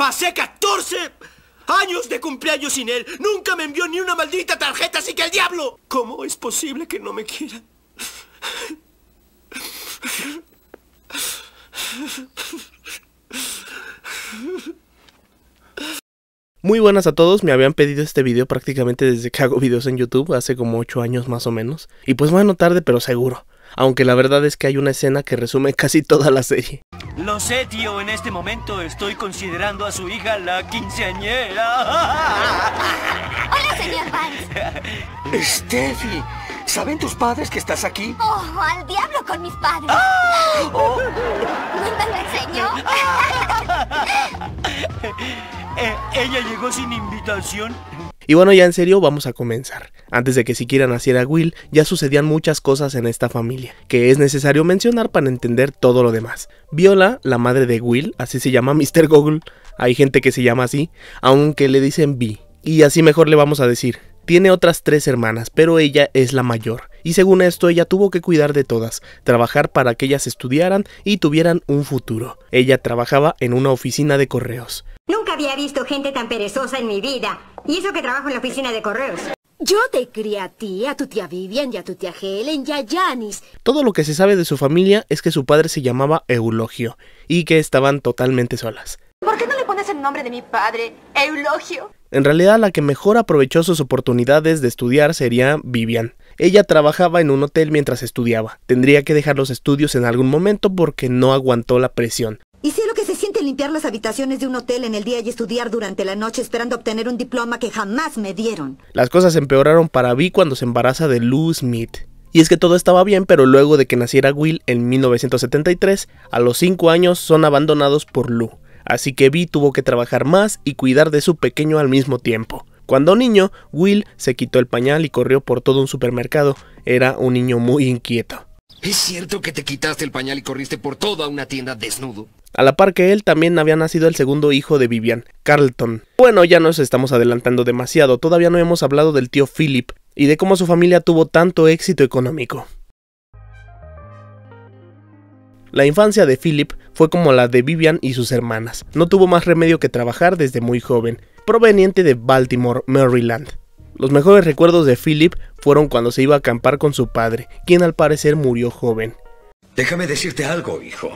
Pasé 14 años de cumpleaños sin él. Nunca me envió ni una maldita tarjeta, así que el diablo. ¿Cómo es posible que no me quiera? Muy buenas a todos, me habían pedido este video prácticamente desde que hago videos en YouTube, hace como 8 años más o menos. Y pues bueno, tarde pero seguro aunque la verdad es que hay una escena que resume casi toda la serie. Lo sé, tío, en este momento estoy considerando a su hija la quinceañera. Hola, señor Vance. Steffi, ¿saben tus padres que estás aquí? Oh, al diablo con mis padres. ¿Nunca lo enseñó? ¿Ella llegó sin invitación? Y bueno, ya en serio, vamos a comenzar. Antes de que siquiera naciera Will, ya sucedían muchas cosas en esta familia, que es necesario mencionar para entender todo lo demás. Viola, la madre de Will, así se llama Mr. Google, hay gente que se llama así, aunque le dicen Vi. y así mejor le vamos a decir. Tiene otras tres hermanas, pero ella es la mayor, y según esto ella tuvo que cuidar de todas, trabajar para que ellas estudiaran y tuvieran un futuro. Ella trabajaba en una oficina de correos. Nunca había visto gente tan perezosa en mi vida. Y eso que trabajo en la oficina de correos. Yo te crié a ti, a tu tía Vivian y a tu tía Helen y a Janis. Todo lo que se sabe de su familia es que su padre se llamaba Eulogio y que estaban totalmente solas. ¿Por qué no le pones el nombre de mi padre, Eulogio? En realidad la que mejor aprovechó sus oportunidades de estudiar sería Vivian. Ella trabajaba en un hotel mientras estudiaba. Tendría que dejar los estudios en algún momento porque no aguantó la presión. Y sé lo que se siente limpiar las habitaciones de un hotel en el día y estudiar durante la noche esperando obtener un diploma que jamás me dieron. Las cosas empeoraron para Vi cuando se embaraza de Lou Smith. Y es que todo estaba bien, pero luego de que naciera Will en 1973, a los 5 años son abandonados por Lou. Así que Vi tuvo que trabajar más y cuidar de su pequeño al mismo tiempo. Cuando niño, Will se quitó el pañal y corrió por todo un supermercado. Era un niño muy inquieto. ¿Es cierto que te quitaste el pañal y corriste por toda una tienda desnudo? A la par que él también había nacido el segundo hijo de Vivian, Carlton. Bueno, ya nos estamos adelantando demasiado, todavía no hemos hablado del tío Philip y de cómo su familia tuvo tanto éxito económico. La infancia de Philip fue como la de Vivian y sus hermanas. No tuvo más remedio que trabajar desde muy joven, proveniente de Baltimore, Maryland. Los mejores recuerdos de Philip fueron cuando se iba a acampar con su padre, quien al parecer murió joven. Déjame decirte algo, hijo.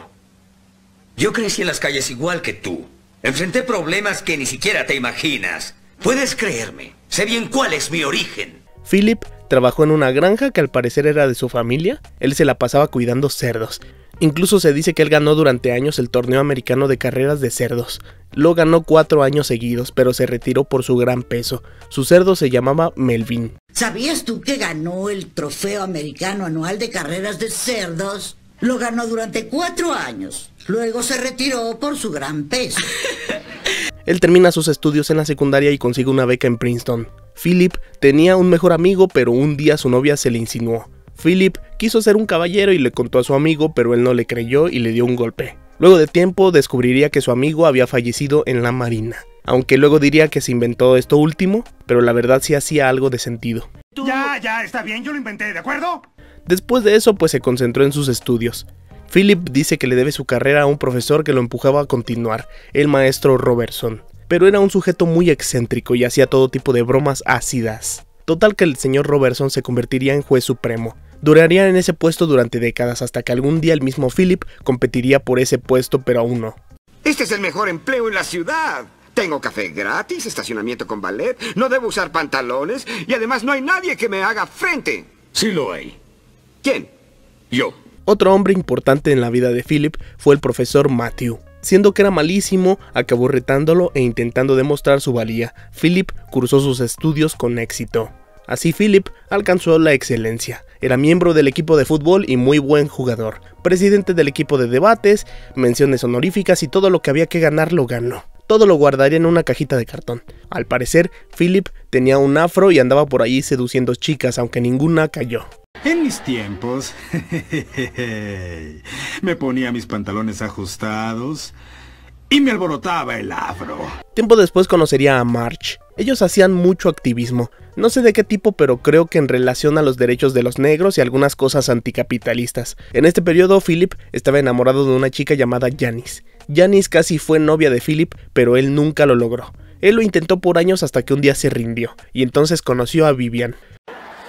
Yo crecí en las calles igual que tú. Enfrenté problemas que ni siquiera te imaginas. Puedes creerme. Sé bien cuál es mi origen. Philip trabajó en una granja que al parecer era de su familia. Él se la pasaba cuidando cerdos. Incluso se dice que él ganó durante años el torneo americano de carreras de cerdos. Lo ganó cuatro años seguidos, pero se retiró por su gran peso. Su cerdo se llamaba Melvin. ¿Sabías tú que ganó el trofeo americano anual de carreras de cerdos? Lo ganó durante cuatro años. Luego se retiró por su gran peso. Él termina sus estudios en la secundaria y consigue una beca en Princeton. Philip tenía un mejor amigo, pero un día su novia se le insinuó. Philip quiso ser un caballero y le contó a su amigo, pero él no le creyó y le dio un golpe. Luego de tiempo descubriría que su amigo había fallecido en la marina, aunque luego diría que se inventó esto último, pero la verdad sí hacía algo de sentido. Ya, ya, está bien, yo lo inventé, ¿de acuerdo? Después de eso, pues se concentró en sus estudios. Philip dice que le debe su carrera a un profesor que lo empujaba a continuar, el maestro Robertson. Pero era un sujeto muy excéntrico y hacía todo tipo de bromas ácidas. Total que el señor Robertson se convertiría en juez supremo, Duraría en ese puesto durante décadas hasta que algún día el mismo Philip competiría por ese puesto, pero aún no. Este es el mejor empleo en la ciudad. Tengo café gratis, estacionamiento con ballet, no debo usar pantalones y además no hay nadie que me haga frente. Sí lo hay. ¿Quién? Yo. Otro hombre importante en la vida de Philip fue el profesor Matthew. Siendo que era malísimo, acabó retándolo e intentando demostrar su valía. Philip cursó sus estudios con éxito. Así Philip alcanzó la excelencia. Era miembro del equipo de fútbol y muy buen jugador, presidente del equipo de debates, menciones honoríficas y todo lo que había que ganar lo ganó. Todo lo guardaría en una cajita de cartón. Al parecer, Philip tenía un afro y andaba por ahí seduciendo chicas, aunque ninguna cayó. En mis tiempos, me ponía mis pantalones ajustados, y me alborotaba el afro. Tiempo después conocería a March. Ellos hacían mucho activismo, no sé de qué tipo, pero creo que en relación a los derechos de los negros y algunas cosas anticapitalistas. En este periodo, Philip estaba enamorado de una chica llamada Janice. Janice casi fue novia de Philip, pero él nunca lo logró. Él lo intentó por años hasta que un día se rindió, y entonces conoció a Vivian.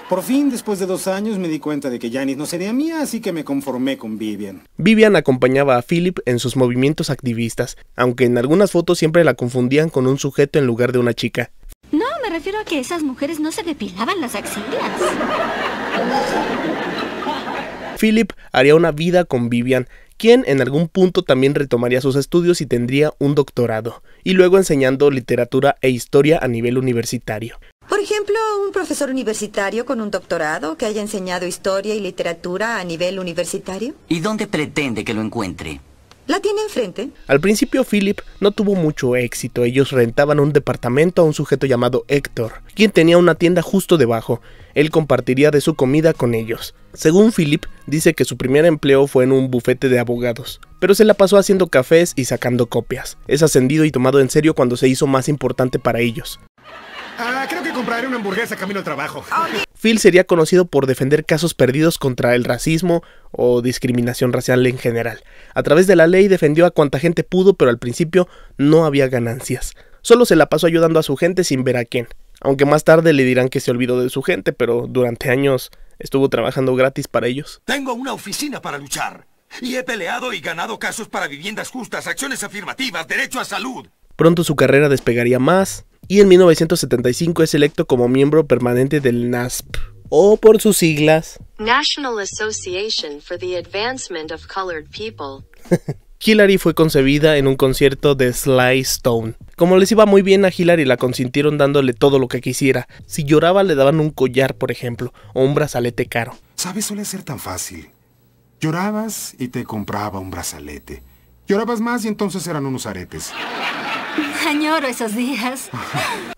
Por fin, después de dos años, me di cuenta de que Janis no sería mía, así que me conformé con Vivian. Vivian acompañaba a Philip en sus movimientos activistas, aunque en algunas fotos siempre la confundían con un sujeto en lugar de una chica. No, me refiero a que esas mujeres no se depilaban las axilas. Philip haría una vida con Vivian, quien en algún punto también retomaría sus estudios y tendría un doctorado, y luego enseñando literatura e historia a nivel universitario ejemplo, un profesor universitario con un doctorado que haya enseñado historia y literatura a nivel universitario. ¿Y dónde pretende que lo encuentre? La tiene enfrente. Al principio Philip no tuvo mucho éxito. Ellos rentaban un departamento a un sujeto llamado Héctor, quien tenía una tienda justo debajo. Él compartiría de su comida con ellos. Según Philip, dice que su primer empleo fue en un bufete de abogados, pero se la pasó haciendo cafés y sacando copias. Es ascendido y tomado en serio cuando se hizo más importante para ellos compraré una hamburguesa camino al trabajo. Phil sería conocido por defender casos perdidos contra el racismo o discriminación racial en general. A través de la ley defendió a cuanta gente pudo, pero al principio no había ganancias. Solo se la pasó ayudando a su gente sin ver a quién. Aunque más tarde le dirán que se olvidó de su gente, pero durante años estuvo trabajando gratis para ellos. Tengo una oficina para luchar. Y he peleado y ganado casos para viviendas justas, acciones afirmativas, derecho a salud. Pronto su carrera despegaría más, y en 1975 es electo como miembro permanente del NASP, o por sus siglas National Association for the Advancement of Colored People. Hillary fue concebida en un concierto de Sly Stone. Como les iba muy bien a Hillary, la consintieron dándole todo lo que quisiera. Si lloraba, le daban un collar, por ejemplo, o un brazalete caro. ¿Sabes? Suele ser tan fácil. Llorabas y te compraba un brazalete. Llorabas más y entonces eran unos aretes. Añoro esos días.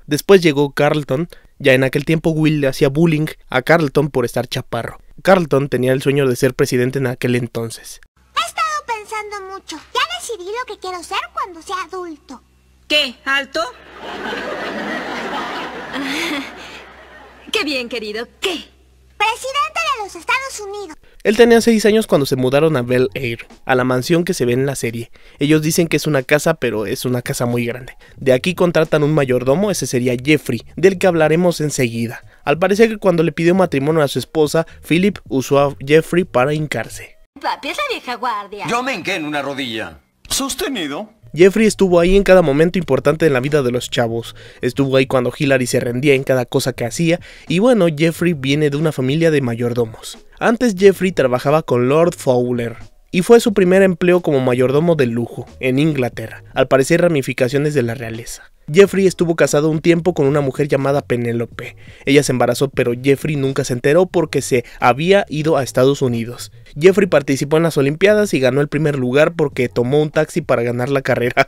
Después llegó Carlton. Ya en aquel tiempo Will le hacía bullying a Carlton por estar chaparro. Carlton tenía el sueño de ser presidente en aquel entonces. He estado pensando mucho. Ya decidí lo que quiero ser cuando sea adulto. ¿Qué? ¿Alto? Qué bien, querido. ¿Qué? Presidente de los Estados Unidos. Él tenía 6 años cuando se mudaron a Bel Air, a la mansión que se ve en la serie. Ellos dicen que es una casa, pero es una casa muy grande. De aquí contratan un mayordomo, ese sería Jeffrey, del que hablaremos enseguida. Al parecer que cuando le pidió matrimonio a su esposa, Philip usó a Jeffrey para hincarse. Papi, es la vieja guardia. Yo me hinqué en una rodilla. Sostenido. Jeffrey estuvo ahí en cada momento importante en la vida de los chavos, estuvo ahí cuando Hillary se rendía en cada cosa que hacía, y bueno, Jeffrey viene de una familia de mayordomos. Antes Jeffrey trabajaba con Lord Fowler, y fue su primer empleo como mayordomo de lujo en Inglaterra, al parecer ramificaciones de la realeza. Jeffrey estuvo casado un tiempo con una mujer llamada Penélope. Ella se embarazó, pero Jeffrey nunca se enteró porque se había ido a Estados Unidos. Jeffrey participó en las Olimpiadas y ganó el primer lugar porque tomó un taxi para ganar la carrera.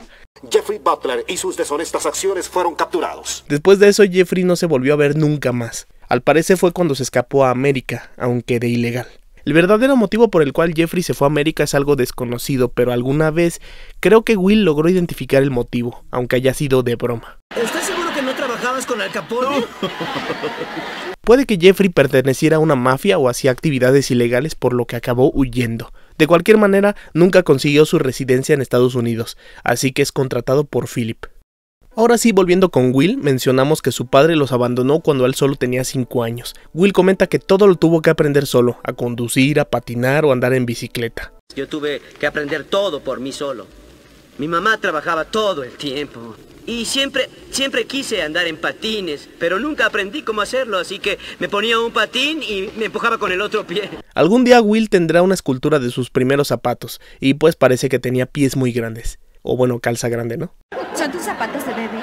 Jeffrey Butler y sus deshonestas acciones fueron capturados. Después de eso, Jeffrey no se volvió a ver nunca más. Al parecer fue cuando se escapó a América, aunque de ilegal. El verdadero motivo por el cual Jeffrey se fue a América es algo desconocido, pero alguna vez creo que Will logró identificar el motivo, aunque haya sido de broma. ¿Estás seguro que no trabajabas con Al Capone? Puede que Jeffrey perteneciera a una mafia o hacía actividades ilegales por lo que acabó huyendo. De cualquier manera, nunca consiguió su residencia en Estados Unidos, así que es contratado por Philip. Ahora sí, volviendo con Will, mencionamos que su padre los abandonó cuando él solo tenía 5 años. Will comenta que todo lo tuvo que aprender solo, a conducir, a patinar o andar en bicicleta. Yo tuve que aprender todo por mí solo. Mi mamá trabajaba todo el tiempo. Y siempre, siempre quise andar en patines, pero nunca aprendí cómo hacerlo, así que me ponía un patín y me empujaba con el otro pie. Algún día Will tendrá una escultura de sus primeros zapatos, y pues parece que tenía pies muy grandes o bueno, calza grande, ¿no? ¿Son tus zapatos de bebé?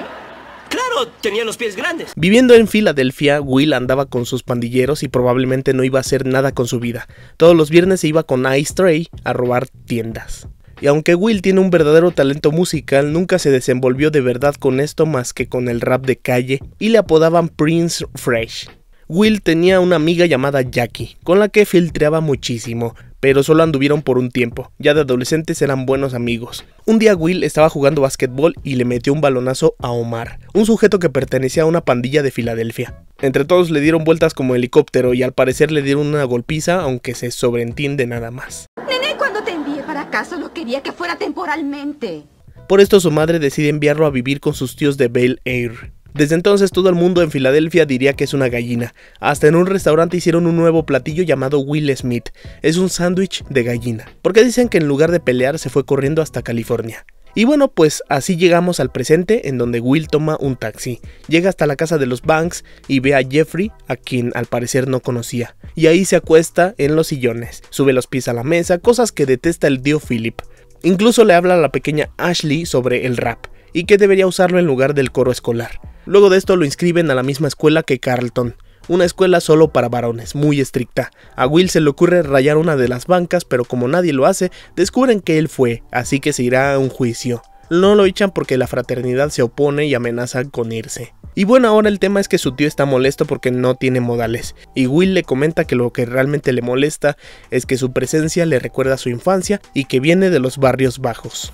Claro, tenía los pies grandes. Viviendo en Filadelfia, Will andaba con sus pandilleros y probablemente no iba a hacer nada con su vida. Todos los viernes se iba con Ice Tray a robar tiendas. Y aunque Will tiene un verdadero talento musical, nunca se desenvolvió de verdad con esto más que con el rap de calle y le apodaban Prince Fresh. Will tenía una amiga llamada Jackie, con la que filtreaba muchísimo, pero solo anduvieron por un tiempo. Ya de adolescentes eran buenos amigos. Un día Will estaba jugando basquetbol y le metió un balonazo a Omar, un sujeto que pertenecía a una pandilla de Filadelfia. Entre todos le dieron vueltas como helicóptero y al parecer le dieron una golpiza, aunque se sobreentiende nada más. Nene, cuando te envié para acá solo quería que fuera temporalmente. Por esto su madre decide enviarlo a vivir con sus tíos de Bel Air, desde entonces todo el mundo en Filadelfia diría que es una gallina. Hasta en un restaurante hicieron un nuevo platillo llamado Will Smith. Es un sándwich de gallina. Porque dicen que en lugar de pelear se fue corriendo hasta California. Y bueno, pues así llegamos al presente en donde Will toma un taxi, llega hasta la casa de los Banks y ve a Jeffrey, a quien al parecer no conocía, y ahí se acuesta en los sillones, sube los pies a la mesa, cosas que detesta el tío Philip. Incluso le habla a la pequeña Ashley sobre el rap, y que debería usarlo en lugar del coro escolar. Luego de esto lo inscriben a la misma escuela que Carlton, una escuela solo para varones, muy estricta. A Will se le ocurre rayar una de las bancas, pero como nadie lo hace, descubren que él fue, así que se irá a un juicio. No lo echan porque la fraternidad se opone y amenaza con irse. Y bueno, ahora el tema es que su tío está molesto porque no tiene modales, y Will le comenta que lo que realmente le molesta es que su presencia le recuerda a su infancia y que viene de los barrios bajos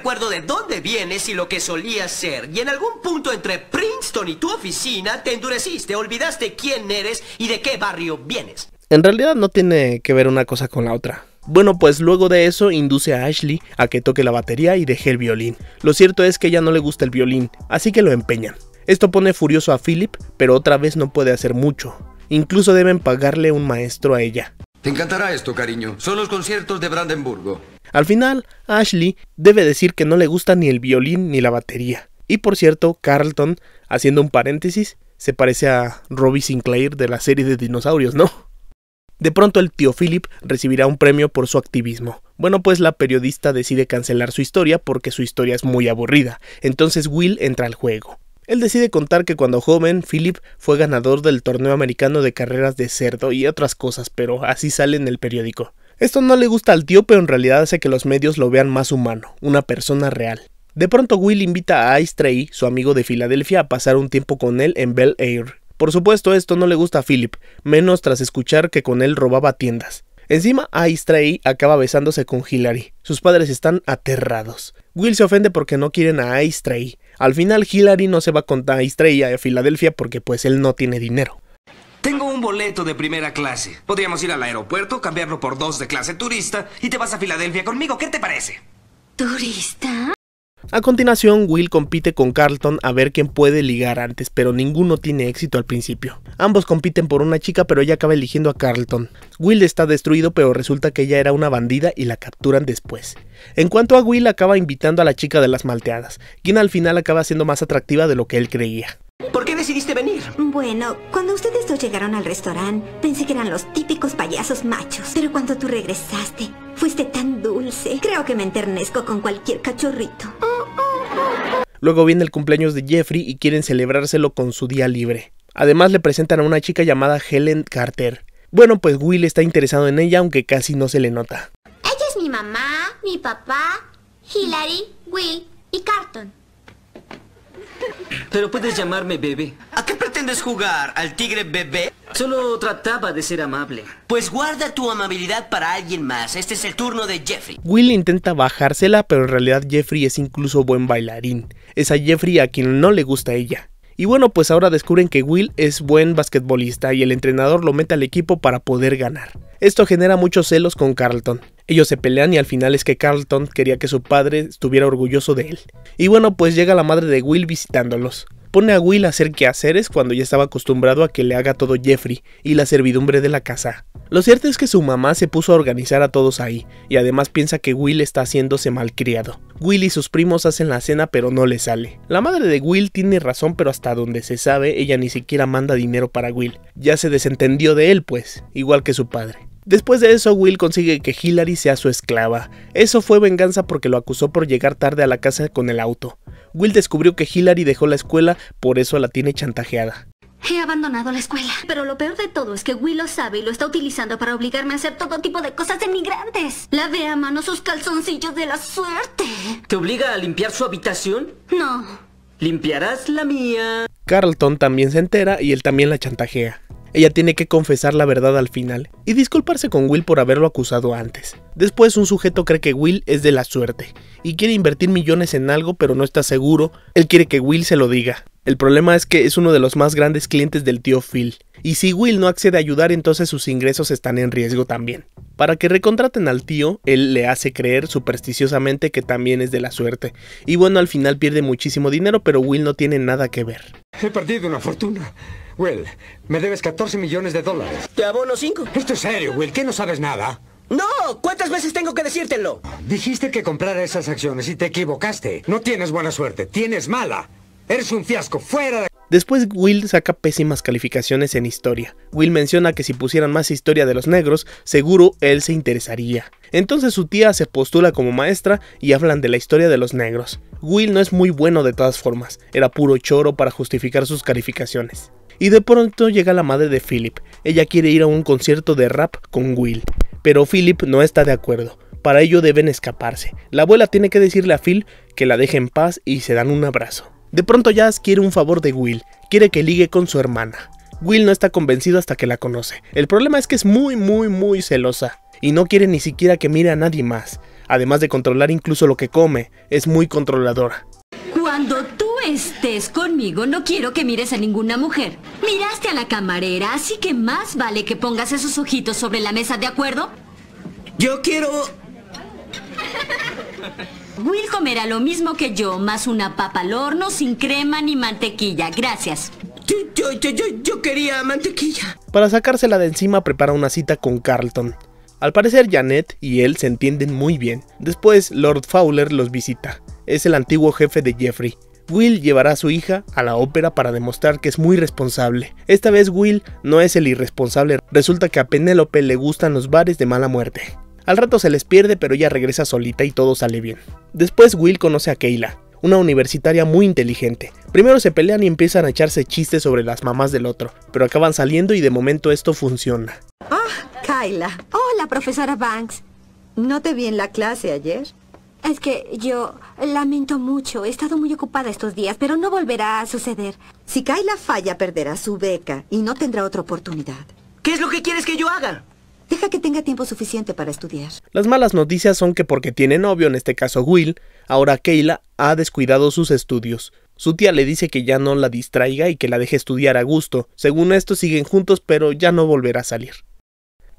recuerdo de dónde vienes y lo que solías ser. Y en algún punto entre Princeton y tu oficina te endureciste, olvidaste quién eres y de qué barrio vienes. En realidad no tiene que ver una cosa con la otra. Bueno, pues luego de eso induce a Ashley a que toque la batería y deje el violín. Lo cierto es que ella no le gusta el violín, así que lo empeñan. Esto pone furioso a Philip, pero otra vez no puede hacer mucho. Incluso deben pagarle un maestro a ella. Te encantará esto, cariño. Son los conciertos de Brandenburgo. Al final, Ashley debe decir que no le gusta ni el violín ni la batería. Y por cierto, Carlton, haciendo un paréntesis, se parece a Robbie Sinclair de la serie de dinosaurios, ¿no? De pronto el tío Philip recibirá un premio por su activismo. Bueno, pues la periodista decide cancelar su historia porque su historia es muy aburrida. Entonces Will entra al juego. Él decide contar que cuando joven, Philip fue ganador del torneo americano de carreras de cerdo y otras cosas, pero así sale en el periódico. Esto no le gusta al tío, pero en realidad hace que los medios lo vean más humano, una persona real. De pronto Will invita a Ice su amigo de Filadelfia, a pasar un tiempo con él en Bel Air. Por supuesto esto no le gusta a Philip, menos tras escuchar que con él robaba tiendas. Encima Ice acaba besándose con Hillary. Sus padres están aterrados. Will se ofende porque no quieren a Ice al final Hillary no se va con Estrella a Filadelfia porque pues él no tiene dinero. Tengo un boleto de primera clase. Podríamos ir al aeropuerto, cambiarlo por dos de clase turista y te vas a Filadelfia conmigo. ¿Qué te parece? ¿Turista? A continuación, Will compite con Carlton a ver quién puede ligar antes, pero ninguno tiene éxito al principio. Ambos compiten por una chica, pero ella acaba eligiendo a Carlton. Will está destruido, pero resulta que ella era una bandida y la capturan después. En cuanto a Will, acaba invitando a la chica de las malteadas, quien al final acaba siendo más atractiva de lo que él creía. ¿Por qué decidiste venir? Bueno, cuando ustedes dos llegaron al restaurante, pensé que eran los típicos payasos machos. Pero cuando tú regresaste, fuiste tan dulce. Creo que me enternezco con cualquier cachorrito. Luego viene el cumpleaños de Jeffrey y quieren celebrárselo con su día libre. Además le presentan a una chica llamada Helen Carter. Bueno, pues Will está interesado en ella aunque casi no se le nota. Ella es mi mamá, mi papá, Hillary, Will y Carton. Pero puedes llamarme bebé. ¿A qué pretendes jugar? ¿Al tigre bebé? Solo trataba de ser amable. Pues guarda tu amabilidad para alguien más. Este es el turno de Jeffrey. Will intenta bajársela, pero en realidad Jeffrey es incluso buen bailarín es a Jeffrey a quien no le gusta ella. Y bueno, pues ahora descubren que Will es buen basquetbolista y el entrenador lo mete al equipo para poder ganar. Esto genera muchos celos con Carlton. Ellos se pelean y al final es que Carlton quería que su padre estuviera orgulloso de él. Y bueno, pues llega la madre de Will visitándolos pone a Will a hacer quehaceres cuando ya estaba acostumbrado a que le haga todo Jeffrey y la servidumbre de la casa. Lo cierto es que su mamá se puso a organizar a todos ahí, y además piensa que Will está haciéndose malcriado. Will y sus primos hacen la cena pero no le sale. La madre de Will tiene razón pero hasta donde se sabe ella ni siquiera manda dinero para Will. Ya se desentendió de él pues, igual que su padre. Después de eso, Will consigue que Hillary sea su esclava. Eso fue venganza porque lo acusó por llegar tarde a la casa con el auto. Will descubrió que Hillary dejó la escuela, por eso la tiene chantajeada. He abandonado la escuela, pero lo peor de todo es que Will lo sabe y lo está utilizando para obligarme a hacer todo tipo de cosas La ve a mano sus calzoncillos de la suerte. ¿Te obliga a limpiar su habitación? No. Limpiarás la mía. Carlton también se entera y él también la chantajea. Ella tiene que confesar la verdad al final y disculparse con Will por haberlo acusado antes. Después un sujeto cree que Will es de la suerte y quiere invertir millones en algo pero no está seguro, él quiere que Will se lo diga. El problema es que es uno de los más grandes clientes del tío Phil, y si Will no accede a ayudar entonces sus ingresos están en riesgo también. Para que recontraten al tío, él le hace creer supersticiosamente que también es de la suerte, y bueno al final pierde muchísimo dinero pero Will no tiene nada que ver. He perdido una fortuna. Will, me debes 14 millones de dólares. Te abono 5. Esto es serio, Will. ¿Qué no sabes nada? No, ¿cuántas veces tengo que decírtelo? Dijiste que comprara esas acciones y te equivocaste. No tienes buena suerte, tienes mala. Eres un fiasco, fuera de... Después Will saca pésimas calificaciones en historia. Will menciona que si pusieran más historia de los negros, seguro él se interesaría. Entonces su tía se postula como maestra y hablan de la historia de los negros. Will no es muy bueno de todas formas, era puro choro para justificar sus calificaciones. Y de pronto llega la madre de Philip. Ella quiere ir a un concierto de rap con Will, pero Philip no está de acuerdo. Para ello deben escaparse. La abuela tiene que decirle a Phil que la deje en paz y se dan un abrazo. De pronto Jazz quiere un favor de Will, quiere que ligue con su hermana. Will no está convencido hasta que la conoce. El problema es que es muy, muy, muy celosa y no quiere ni siquiera que mire a nadie más. Además de controlar incluso lo que come, es muy controladora estés conmigo, no quiero que mires a ninguna mujer. Miraste a la camarera, así que más vale que pongas esos ojitos sobre la mesa, ¿de acuerdo? Yo quiero... Will comerá lo mismo que yo, más una papa al horno sin crema ni mantequilla. Gracias. Yo, yo, yo, yo, quería mantequilla. Para sacársela de encima prepara una cita con Carlton. Al parecer Janet y él se entienden muy bien. Después Lord Fowler los visita. Es el antiguo jefe de Jeffrey. Will llevará a su hija a la ópera para demostrar que es muy responsable. Esta vez Will no es el irresponsable, resulta que a Penélope le gustan los bares de mala muerte. Al rato se les pierde pero ella regresa solita y todo sale bien. Después Will conoce a Kayla, una universitaria muy inteligente. Primero se pelean y empiezan a echarse chistes sobre las mamás del otro, pero acaban saliendo y de momento esto funciona. Ah, Kayla. Hola, profesora Banks. ¿No te vi en la clase ayer? Es que yo lamento mucho. He estado muy ocupada estos días, pero no volverá a suceder. Si Kayla falla, perderá su beca y no tendrá otra oportunidad. ¿Qué es lo que quieres que yo haga? Deja que tenga tiempo suficiente para estudiar. Las malas noticias son que porque tiene novio, en este caso Will, ahora Kayla ha descuidado sus estudios. Su tía le dice que ya no la distraiga y que la deje estudiar a gusto. Según esto siguen juntos, pero ya no volverá a salir.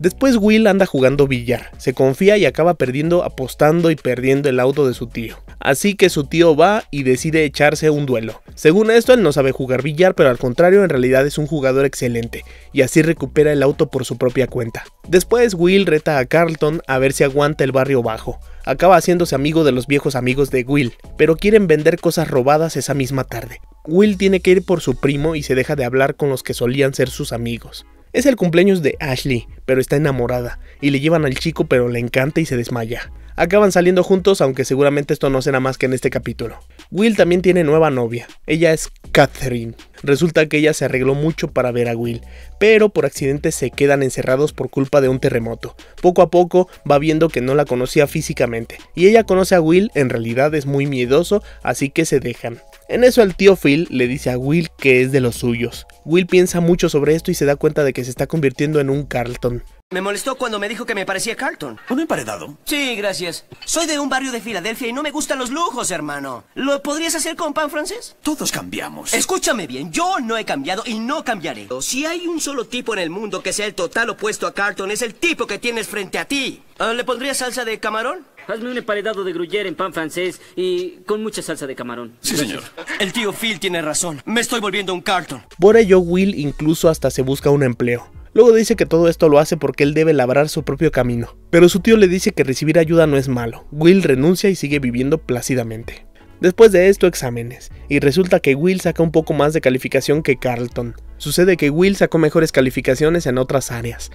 Después Will anda jugando billar, se confía y acaba perdiendo apostando y perdiendo el auto de su tío. Así que su tío va y decide echarse un duelo. Según esto, él no sabe jugar billar, pero al contrario, en realidad es un jugador excelente, y así recupera el auto por su propia cuenta. Después, Will reta a Carlton a ver si aguanta el barrio bajo. Acaba haciéndose amigo de los viejos amigos de Will, pero quieren vender cosas robadas esa misma tarde. Will tiene que ir por su primo y se deja de hablar con los que solían ser sus amigos. Es el cumpleaños de Ashley, pero está enamorada, y le llevan al chico pero le encanta y se desmaya. Acaban saliendo juntos, aunque seguramente esto no será más que en este capítulo. Will también tiene nueva novia, ella es Catherine. Resulta que ella se arregló mucho para ver a Will, pero por accidente se quedan encerrados por culpa de un terremoto. Poco a poco va viendo que no la conocía físicamente, y ella conoce a Will, en realidad es muy miedoso, así que se dejan. En eso el tío Phil le dice a Will que es de los suyos. Will piensa mucho sobre esto y se da cuenta de que se está convirtiendo en un Carlton. Me molestó cuando me dijo que me parecía Carlton. ¿Un emparedado? Sí, gracias. Soy de un barrio de Filadelfia y no me gustan los lujos, hermano. ¿Lo podrías hacer con pan francés? Todos cambiamos. Escúchame bien, yo no he cambiado y no cambiaré. Si hay un solo tipo en el mundo que sea el total opuesto a Carlton, es el tipo que tienes frente a ti. Ah, ¿Le pondrías salsa de camarón? Hazme un emparedado de gruyere en pan francés y con mucha salsa de camarón. Sí, señor. El tío Phil tiene razón. Me estoy volviendo un Carlton. Por ello, Will incluso hasta se busca un empleo. Luego dice que todo esto lo hace porque él debe labrar su propio camino. Pero su tío le dice que recibir ayuda no es malo. Will renuncia y sigue viviendo plácidamente. Después de esto, exámenes, y resulta que Will saca un poco más de calificación que Carlton. Sucede que Will sacó mejores calificaciones en otras áreas,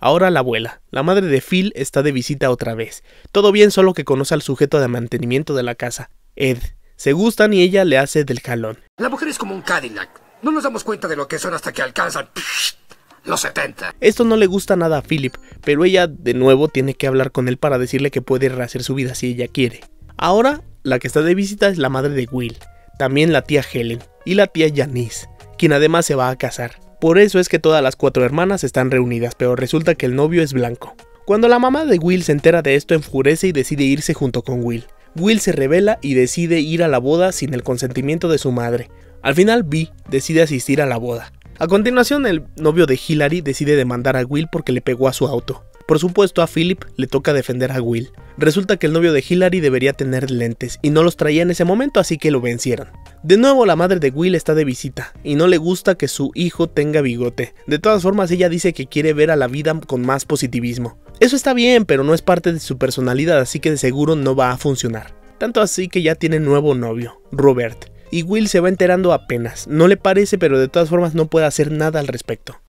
Ahora la abuela, la madre de Phil, está de visita otra vez. Todo bien, solo que conoce al sujeto de mantenimiento de la casa, Ed. Se gustan y ella le hace del jalón. La mujer es como un Cadillac. No nos damos cuenta de lo que son hasta que alcanzan los 70. Esto no le gusta nada a Philip, pero ella de nuevo tiene que hablar con él para decirle que puede rehacer su vida si ella quiere. Ahora, la que está de visita es la madre de Will, también la tía Helen y la tía Janice, quien además se va a casar. Por eso es que todas las cuatro hermanas están reunidas, pero resulta que el novio es blanco. Cuando la mamá de Will se entera de esto, enfurece y decide irse junto con Will. Will se revela y decide ir a la boda sin el consentimiento de su madre. Al final, Bee decide asistir a la boda. A continuación, el novio de Hillary decide demandar a Will porque le pegó a su auto. Por supuesto, a Philip le toca defender a Will. Resulta que el novio de Hillary debería tener lentes y no los traía en ese momento, así que lo vencieron. De nuevo, la madre de Will está de visita y no le gusta que su hijo tenga bigote. De todas formas, ella dice que quiere ver a la vida con más positivismo. Eso está bien, pero no es parte de su personalidad, así que de seguro no va a funcionar. Tanto así que ya tiene nuevo novio, Robert. Y Will se va enterando apenas. No le parece, pero de todas formas no puede hacer nada al respecto.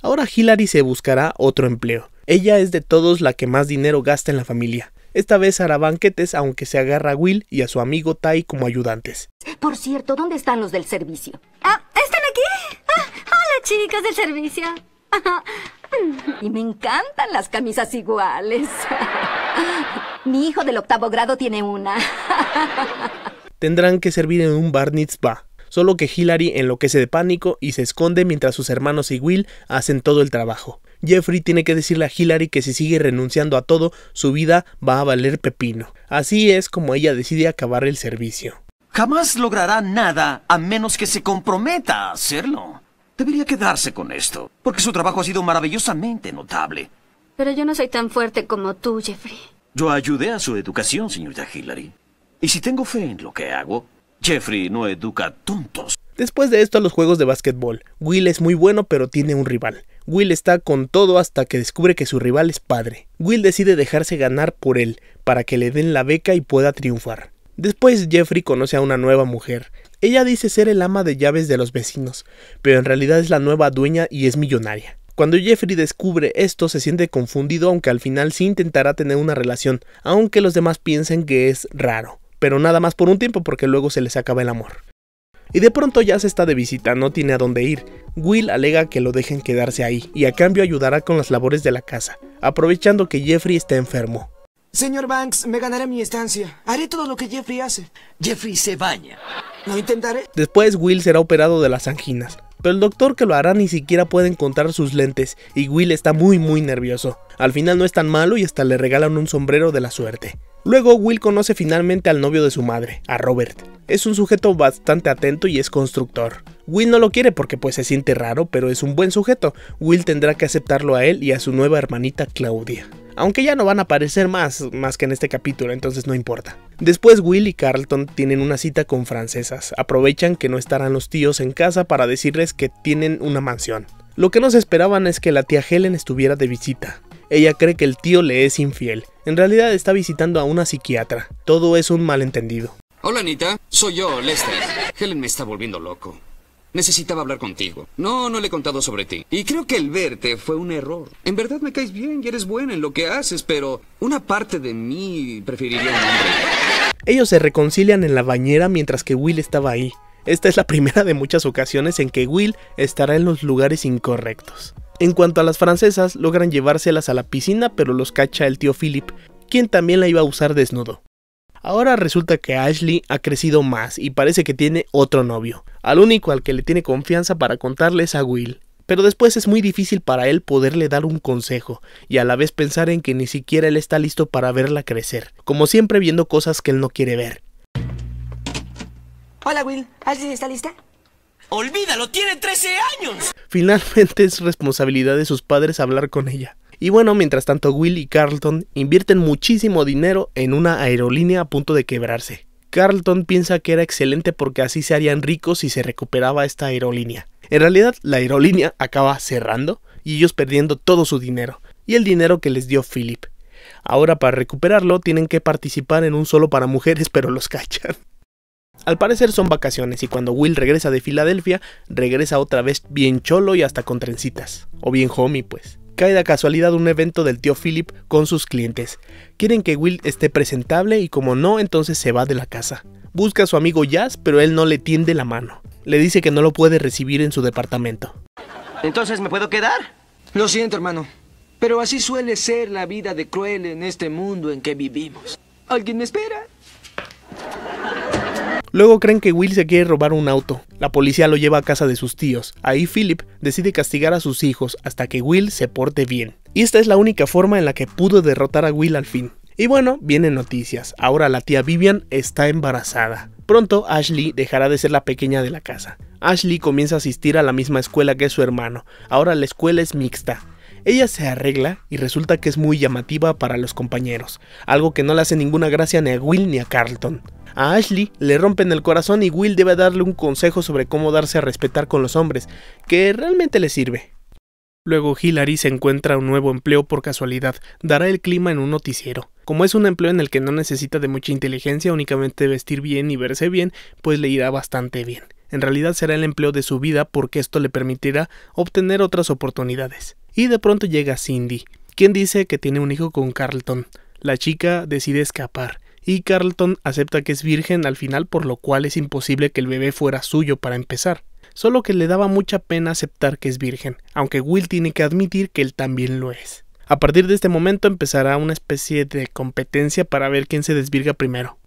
Ahora Hillary se buscará otro empleo. Ella es de todos la que más dinero gasta en la familia. Esta vez hará banquetes aunque se agarra a Will y a su amigo Tai como ayudantes. Por cierto, ¿dónde están los del servicio? Ah, ¿están aquí? Ah, hola chicas del servicio. Y me encantan las camisas iguales. Mi hijo del octavo grado tiene una. Tendrán que servir en un bar solo que Hillary enloquece de pánico y se esconde mientras sus hermanos y Will hacen todo el trabajo. Jeffrey tiene que decirle a Hillary que si sigue renunciando a todo, su vida va a valer pepino. Así es como ella decide acabar el servicio. Jamás logrará nada a menos que se comprometa a hacerlo. Debería quedarse con esto, porque su trabajo ha sido maravillosamente notable. Pero yo no soy tan fuerte como tú, Jeffrey. Yo ayudé a su educación, señorita Hillary. Y si tengo fe en lo que hago, Jeffrey no educa tontos. Después de esto a los juegos de básquetbol, Will es muy bueno pero tiene un rival. Will está con todo hasta que descubre que su rival es padre. Will decide dejarse ganar por él, para que le den la beca y pueda triunfar. Después Jeffrey conoce a una nueva mujer. Ella dice ser el ama de llaves de los vecinos, pero en realidad es la nueva dueña y es millonaria. Cuando Jeffrey descubre esto se siente confundido aunque al final sí intentará tener una relación, aunque los demás piensen que es raro pero nada más por un tiempo porque luego se les acaba el amor. Y de pronto ya se está de visita, no tiene a dónde ir. Will alega que lo dejen quedarse ahí y a cambio ayudará con las labores de la casa, aprovechando que Jeffrey está enfermo. Señor Banks, me ganaré mi estancia. Haré todo lo que Jeffrey hace. Jeffrey se baña. ¿Lo intentaré? Después Will será operado de las anginas, pero el doctor que lo hará ni siquiera puede encontrar sus lentes y Will está muy muy nervioso. Al final no es tan malo y hasta le regalan un sombrero de la suerte. Luego Will conoce finalmente al novio de su madre, a Robert. Es un sujeto bastante atento y es constructor. Will no lo quiere porque pues se siente raro, pero es un buen sujeto. Will tendrá que aceptarlo a él y a su nueva hermanita Claudia. Aunque ya no van a aparecer más, más que en este capítulo, entonces no importa. Después Will y Carlton tienen una cita con francesas. Aprovechan que no estarán los tíos en casa para decirles que tienen una mansión. Lo que no esperaban es que la tía Helen estuviera de visita. Ella cree que el tío le es infiel. En realidad está visitando a una psiquiatra. Todo es un malentendido. Hola Anita, soy yo, Lester. Helen me está volviendo loco. Necesitaba hablar contigo. No, no le he contado sobre ti. Y creo que el verte fue un error. En verdad me caes bien y eres buena en lo que haces, pero una parte de mí preferiría un hombre. Ellos se reconcilian en la bañera mientras que Will estaba ahí. Esta es la primera de muchas ocasiones en que Will estará en los lugares incorrectos. En cuanto a las francesas, logran llevárselas a la piscina, pero los cacha el tío Philip, quien también la iba a usar desnudo. Ahora resulta que Ashley ha crecido más y parece que tiene otro novio. Al único al que le tiene confianza para contarles a Will. Pero después es muy difícil para él poderle dar un consejo y a la vez pensar en que ni siquiera él está listo para verla crecer, como siempre viendo cosas que él no quiere ver. Hola Will, ¿Ashley está lista? Olvídalo, tiene 13 años. Finalmente es responsabilidad de sus padres hablar con ella. Y bueno, mientras tanto Will y Carlton invierten muchísimo dinero en una aerolínea a punto de quebrarse. Carlton piensa que era excelente porque así se harían ricos si se recuperaba esta aerolínea. En realidad, la aerolínea acaba cerrando y ellos perdiendo todo su dinero, y el dinero que les dio Philip. Ahora para recuperarlo tienen que participar en un solo para mujeres, pero los cachan. Al parecer son vacaciones y cuando Will regresa de Filadelfia, regresa otra vez bien cholo y hasta con trencitas, o bien homie pues. Cae de casualidad un evento del tío Philip con sus clientes. Quieren que Will esté presentable y como no, entonces se va de la casa. Busca a su amigo Jazz, pero él no le tiende la mano. Le dice que no lo puede recibir en su departamento. ¿Entonces me puedo quedar? Lo siento, hermano. Pero así suele ser la vida de cruel en este mundo en que vivimos. ¿Alguien me espera? Luego creen que Will se quiere robar un auto. La policía lo lleva a casa de sus tíos. Ahí Philip decide castigar a sus hijos hasta que Will se porte bien. Y esta es la única forma en la que pudo derrotar a Will al fin. Y bueno, vienen noticias. Ahora la tía Vivian está embarazada. Pronto Ashley dejará de ser la pequeña de la casa. Ashley comienza a asistir a la misma escuela que su hermano. Ahora la escuela es mixta. Ella se arregla y resulta que es muy llamativa para los compañeros, algo que no le hace ninguna gracia ni a Will ni a Carlton. A Ashley le rompen el corazón y Will debe darle un consejo sobre cómo darse a respetar con los hombres, que realmente le sirve. Luego Hillary se encuentra un nuevo empleo por casualidad, dará el clima en un noticiero. Como es un empleo en el que no necesita de mucha inteligencia, únicamente vestir bien y verse bien, pues le irá bastante bien. En realidad será el empleo de su vida porque esto le permitirá obtener otras oportunidades. Y de pronto llega Cindy, quien dice que tiene un hijo con Carlton. La chica decide escapar y Carlton acepta que es virgen al final por lo cual es imposible que el bebé fuera suyo para empezar, solo que le daba mucha pena aceptar que es virgen, aunque Will tiene que admitir que él también lo es. A partir de este momento empezará una especie de competencia para ver quién se desvirga primero.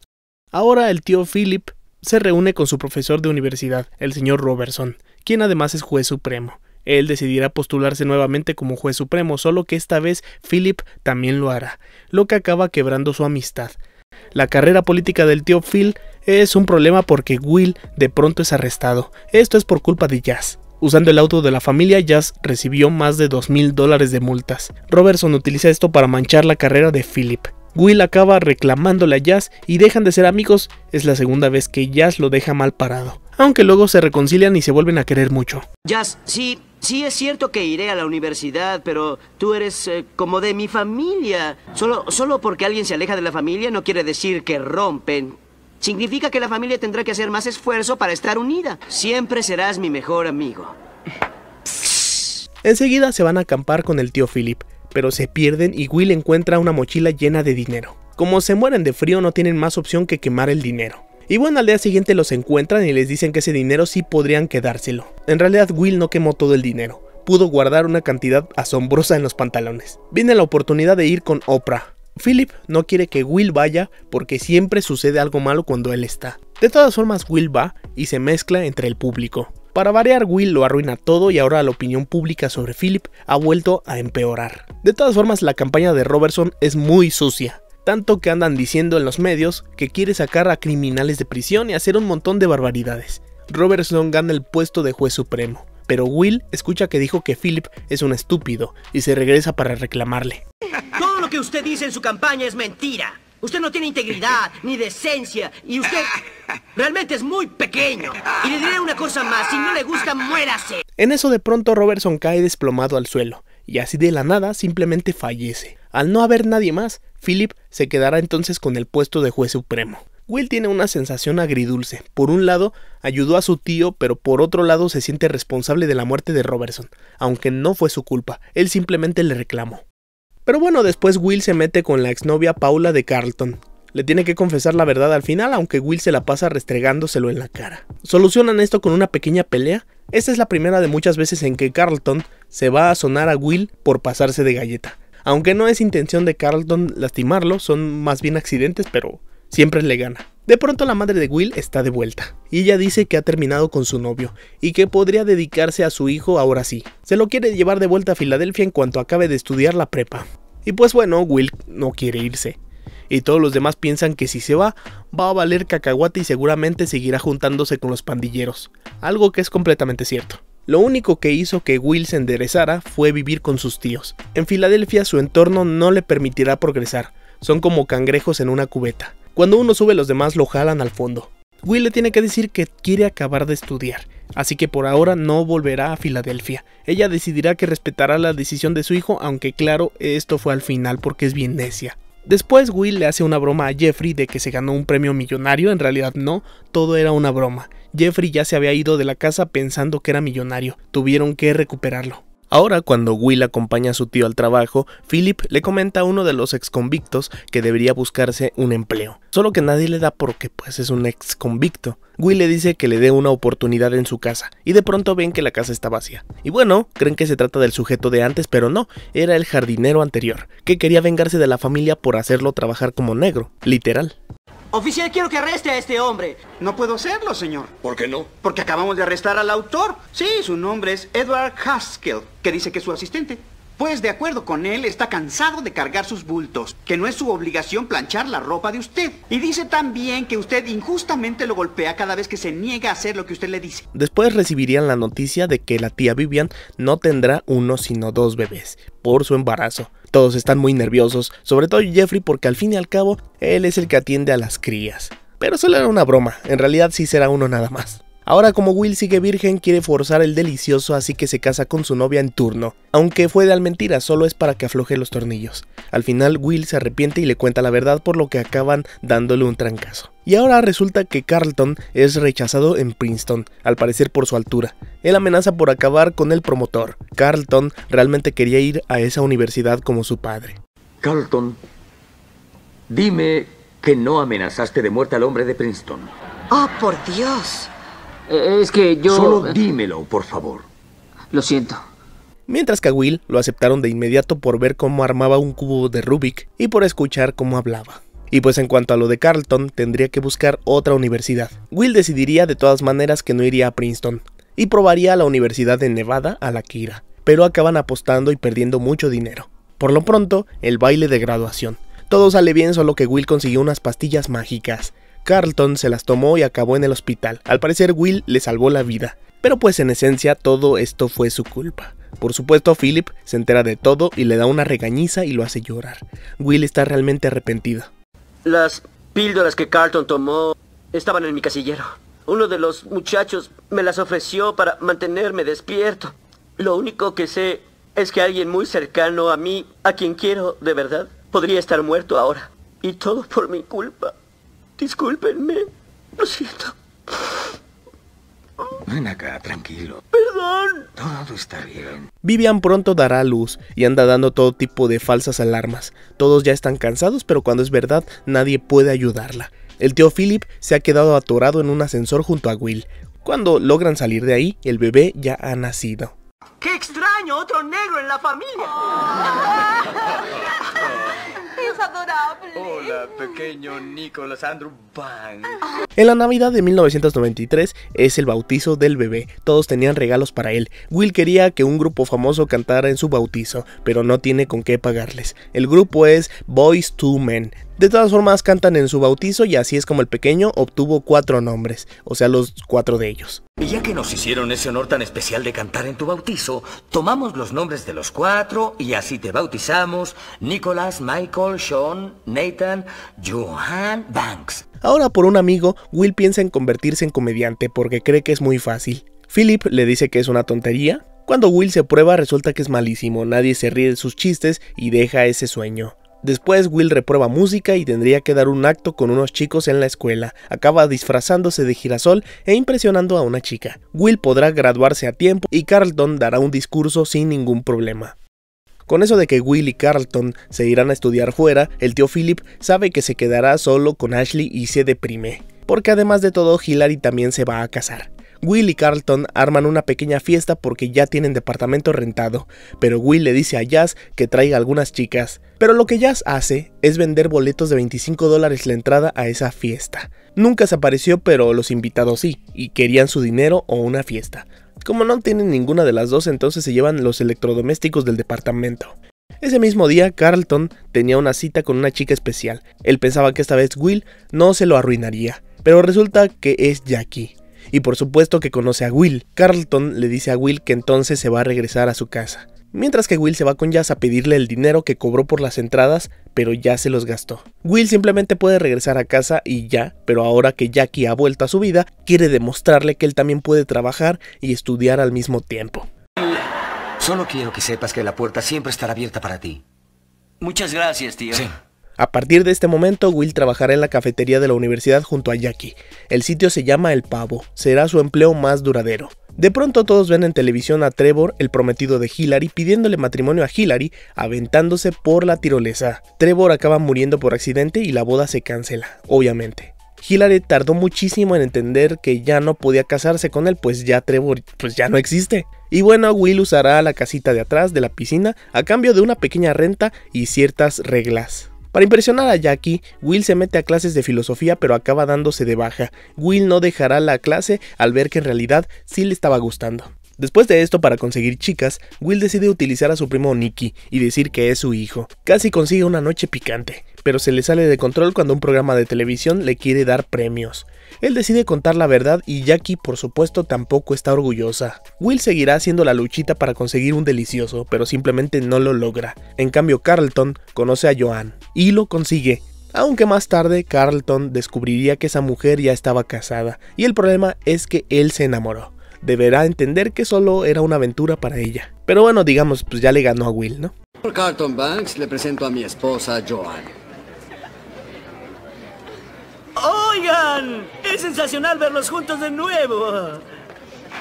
Ahora el tío Philip se reúne con su profesor de universidad, el señor Robertson, quien además es juez supremo. Él decidirá postularse nuevamente como juez supremo, solo que esta vez Philip también lo hará, lo que acaba quebrando su amistad, la carrera política del tío Phil es un problema porque Will de pronto es arrestado. Esto es por culpa de Jazz. Usando el auto de la familia, Jazz recibió más de $2,000 mil dólares de multas. Robertson utiliza esto para manchar la carrera de Philip. Will acaba reclamándole a Jazz y dejan de ser amigos. Es la segunda vez que Jazz lo deja mal parado. Aunque luego se reconcilian y se vuelven a querer mucho. Jazz, sí, Sí, es cierto que iré a la universidad, pero tú eres eh, como de mi familia. Solo, solo porque alguien se aleja de la familia no quiere decir que rompen. Significa que la familia tendrá que hacer más esfuerzo para estar unida. Siempre serás mi mejor amigo. Enseguida se van a acampar con el tío Philip, pero se pierden y Will encuentra una mochila llena de dinero. Como se mueren de frío no tienen más opción que quemar el dinero. Y bueno, al día siguiente los encuentran y les dicen que ese dinero sí podrían quedárselo. En realidad Will no quemó todo el dinero, pudo guardar una cantidad asombrosa en los pantalones. Viene la oportunidad de ir con Oprah. Philip no quiere que Will vaya porque siempre sucede algo malo cuando él está. De todas formas, Will va y se mezcla entre el público. Para variar, Will lo arruina todo y ahora la opinión pública sobre Philip ha vuelto a empeorar. De todas formas, la campaña de Robertson es muy sucia tanto que andan diciendo en los medios que quiere sacar a criminales de prisión y hacer un montón de barbaridades. Robertson gana el puesto de juez supremo, pero Will escucha que dijo que Philip es un estúpido y se regresa para reclamarle. Todo lo que usted dice en su campaña es mentira. Usted no tiene integridad ni decencia y usted realmente es muy pequeño. Y le diré una cosa más, si no le gusta, muérase. En eso de pronto Robertson cae desplomado al suelo y así de la nada simplemente fallece. Al no haber nadie más, Philip se quedará entonces con el puesto de juez supremo. Will tiene una sensación agridulce. Por un lado, ayudó a su tío, pero por otro lado se siente responsable de la muerte de Robertson, aunque no fue su culpa, él simplemente le reclamó. Pero bueno, después Will se mete con la exnovia Paula de Carlton. Le tiene que confesar la verdad al final, aunque Will se la pasa restregándoselo en la cara. Solucionan esto con una pequeña pelea. Esta es la primera de muchas veces en que Carlton se va a sonar a Will por pasarse de galleta. Aunque no es intención de Carlton lastimarlo, son más bien accidentes, pero siempre le gana. De pronto la madre de Will está de vuelta, y ella dice que ha terminado con su novio, y que podría dedicarse a su hijo ahora sí. Se lo quiere llevar de vuelta a Filadelfia en cuanto acabe de estudiar la prepa. Y pues bueno, Will no quiere irse. Y todos los demás piensan que si se va, va a valer cacahuate y seguramente seguirá juntándose con los pandilleros. Algo que es completamente cierto. Lo único que hizo que Will se enderezara fue vivir con sus tíos. En Filadelfia su entorno no le permitirá progresar, son como cangrejos en una cubeta. Cuando uno sube los demás lo jalan al fondo. Will le tiene que decir que quiere acabar de estudiar, así que por ahora no volverá a Filadelfia. Ella decidirá que respetará la decisión de su hijo, aunque claro, esto fue al final porque es bien necia. Después Will le hace una broma a Jeffrey de que se ganó un premio millonario, en realidad no, todo era una broma. Jeffrey ya se había ido de la casa pensando que era millonario, tuvieron que recuperarlo. Ahora, cuando Will acompaña a su tío al trabajo, Philip le comenta a uno de los exconvictos que debería buscarse un empleo, solo que nadie le da porque pues es un exconvicto. Will le dice que le dé una oportunidad en su casa, y de pronto ven que la casa está vacía. Y bueno, creen que se trata del sujeto de antes, pero no, era el jardinero anterior, que quería vengarse de la familia por hacerlo trabajar como negro, literal. Oficial, quiero que arreste a este hombre. No puedo hacerlo, señor. ¿Por qué no? Porque acabamos de arrestar al autor. Sí, su nombre es Edward Haskell, que dice que es su asistente. Pues de acuerdo con él, está cansado de cargar sus bultos, que no es su obligación planchar la ropa de usted. Y dice también que usted injustamente lo golpea cada vez que se niega a hacer lo que usted le dice. Después recibirían la noticia de que la tía Vivian no tendrá uno sino dos bebés, por su embarazo. Todos están muy nerviosos, sobre todo Jeffrey porque al fin y al cabo, él es el que atiende a las crías. Pero solo era una broma, en realidad sí será uno nada más. Ahora como Will sigue virgen quiere forzar el delicioso así que se casa con su novia en turno, aunque fue de al mentira, solo es para que afloje los tornillos. Al final Will se arrepiente y le cuenta la verdad por lo que acaban dándole un trancazo. Y ahora resulta que Carlton es rechazado en Princeton, al parecer por su altura. Él amenaza por acabar con el promotor. Carlton realmente quería ir a esa universidad como su padre. Carlton, dime que no amenazaste de muerte al hombre de Princeton. Oh, por Dios. Eh, es que yo... Solo eh, dímelo, por favor. Lo siento. Mientras que a Will lo aceptaron de inmediato por ver cómo armaba un cubo de Rubik y por escuchar cómo hablaba. Y pues en cuanto a lo de Carlton, tendría que buscar otra universidad. Will decidiría de todas maneras que no iría a Princeton y probaría a la Universidad de Nevada a la que irá, pero acaban apostando y perdiendo mucho dinero. Por lo pronto, el baile de graduación. Todo sale bien, solo que Will consiguió unas pastillas mágicas Carlton se las tomó y acabó en el hospital. Al parecer Will le salvó la vida. Pero pues en esencia todo esto fue su culpa. Por supuesto, Philip se entera de todo y le da una regañiza y lo hace llorar. Will está realmente arrepentido. Las píldoras que Carlton tomó estaban en mi casillero. Uno de los muchachos me las ofreció para mantenerme despierto. Lo único que sé es que alguien muy cercano a mí, a quien quiero de verdad, podría estar muerto ahora. Y todo por mi culpa. Disculpenme, Lo siento. Ven acá, tranquilo. Perdón. Todo está bien. Vivian pronto dará luz y anda dando todo tipo de falsas alarmas. Todos ya están cansados, pero cuando es verdad, nadie puede ayudarla. El tío Philip se ha quedado atorado en un ascensor junto a Will. Cuando logran salir de ahí, el bebé ya ha nacido. ¡Qué extraño! ¡Otro negro en la familia! Hola, pequeño Nicholas Andrew Bang. En la Navidad de 1993 es el bautizo del bebé. Todos tenían regalos para él. Will quería que un grupo famoso cantara en su bautizo, pero no tiene con qué pagarles. El grupo es Boys to Men de todas formas cantan en su bautizo y así es como el pequeño obtuvo cuatro nombres, o sea los cuatro de ellos. Y ya que nos hicieron ese honor tan especial de cantar en tu bautizo, tomamos los nombres de los cuatro y así te bautizamos Nicholas, Michael, Sean, Nathan, Johan Banks. Ahora por un amigo, Will piensa en convertirse en comediante porque cree que es muy fácil. Philip le dice que es una tontería. Cuando Will se prueba resulta que es malísimo, nadie se ríe de sus chistes y deja ese sueño. Después Will reprueba música y tendría que dar un acto con unos chicos en la escuela. Acaba disfrazándose de girasol e impresionando a una chica. Will podrá graduarse a tiempo y Carlton dará un discurso sin ningún problema. Con eso de que Will y Carlton se irán a estudiar fuera, el tío Philip sabe que se quedará solo con Ashley y se deprime. Porque además de todo, Hillary también se va a casar. Will y Carlton arman una pequeña fiesta porque ya tienen departamento rentado, pero Will le dice a Jazz que traiga algunas chicas. Pero lo que Jazz hace es vender boletos de 25 dólares la entrada a esa fiesta. Nunca se apareció, pero los invitados sí, y querían su dinero o una fiesta. Como no tienen ninguna de las dos, entonces se llevan los electrodomésticos del departamento. Ese mismo día, Carlton tenía una cita con una chica especial. Él pensaba que esta vez Will no se lo arruinaría, pero resulta que es Jackie, y por supuesto que conoce a Will. Carlton le dice a Will que entonces se va a regresar a su casa, mientras que Will se va con Jazz a pedirle el dinero que cobró por las entradas, pero ya se los gastó. Will simplemente puede regresar a casa y ya, pero ahora que Jackie ha vuelto a su vida, quiere demostrarle que él también puede trabajar y estudiar al mismo tiempo. Solo quiero que sepas que la puerta siempre estará abierta para ti. Muchas gracias, tío. Sí. A partir de este momento, Will trabajará en la cafetería de la universidad junto a Jackie. El sitio se llama El Pavo, será su empleo más duradero. De pronto todos ven en televisión a Trevor, el prometido de Hillary, pidiéndole matrimonio a Hillary, aventándose por la tirolesa. Trevor acaba muriendo por accidente y la boda se cancela, obviamente. Hillary tardó muchísimo en entender que ya no podía casarse con él, pues ya Trevor pues ya no existe. Y bueno, Will usará la casita de atrás de la piscina a cambio de una pequeña renta y ciertas reglas. Para impresionar a Jackie, Will se mete a clases de filosofía pero acaba dándose de baja. Will no dejará la clase al ver que en realidad sí le estaba gustando. Después de esto, para conseguir chicas, Will decide utilizar a su primo Nicky y decir que es su hijo. Casi consigue una noche picante, pero se le sale de control cuando un programa de televisión le quiere dar premios. Él decide contar la verdad y Jackie, por supuesto, tampoco está orgullosa. Will seguirá haciendo la luchita para conseguir un delicioso, pero simplemente no lo logra. En cambio, Carlton conoce a Joan y lo consigue, aunque más tarde Carlton descubriría que esa mujer ya estaba casada, y el problema es que él se enamoró deberá entender que solo era una aventura para ella. Pero bueno, digamos, pues ya le ganó a Will, ¿no? Por Carlton Banks le presento a mi esposa Joan. Oigan, es sensacional verlos juntos de nuevo.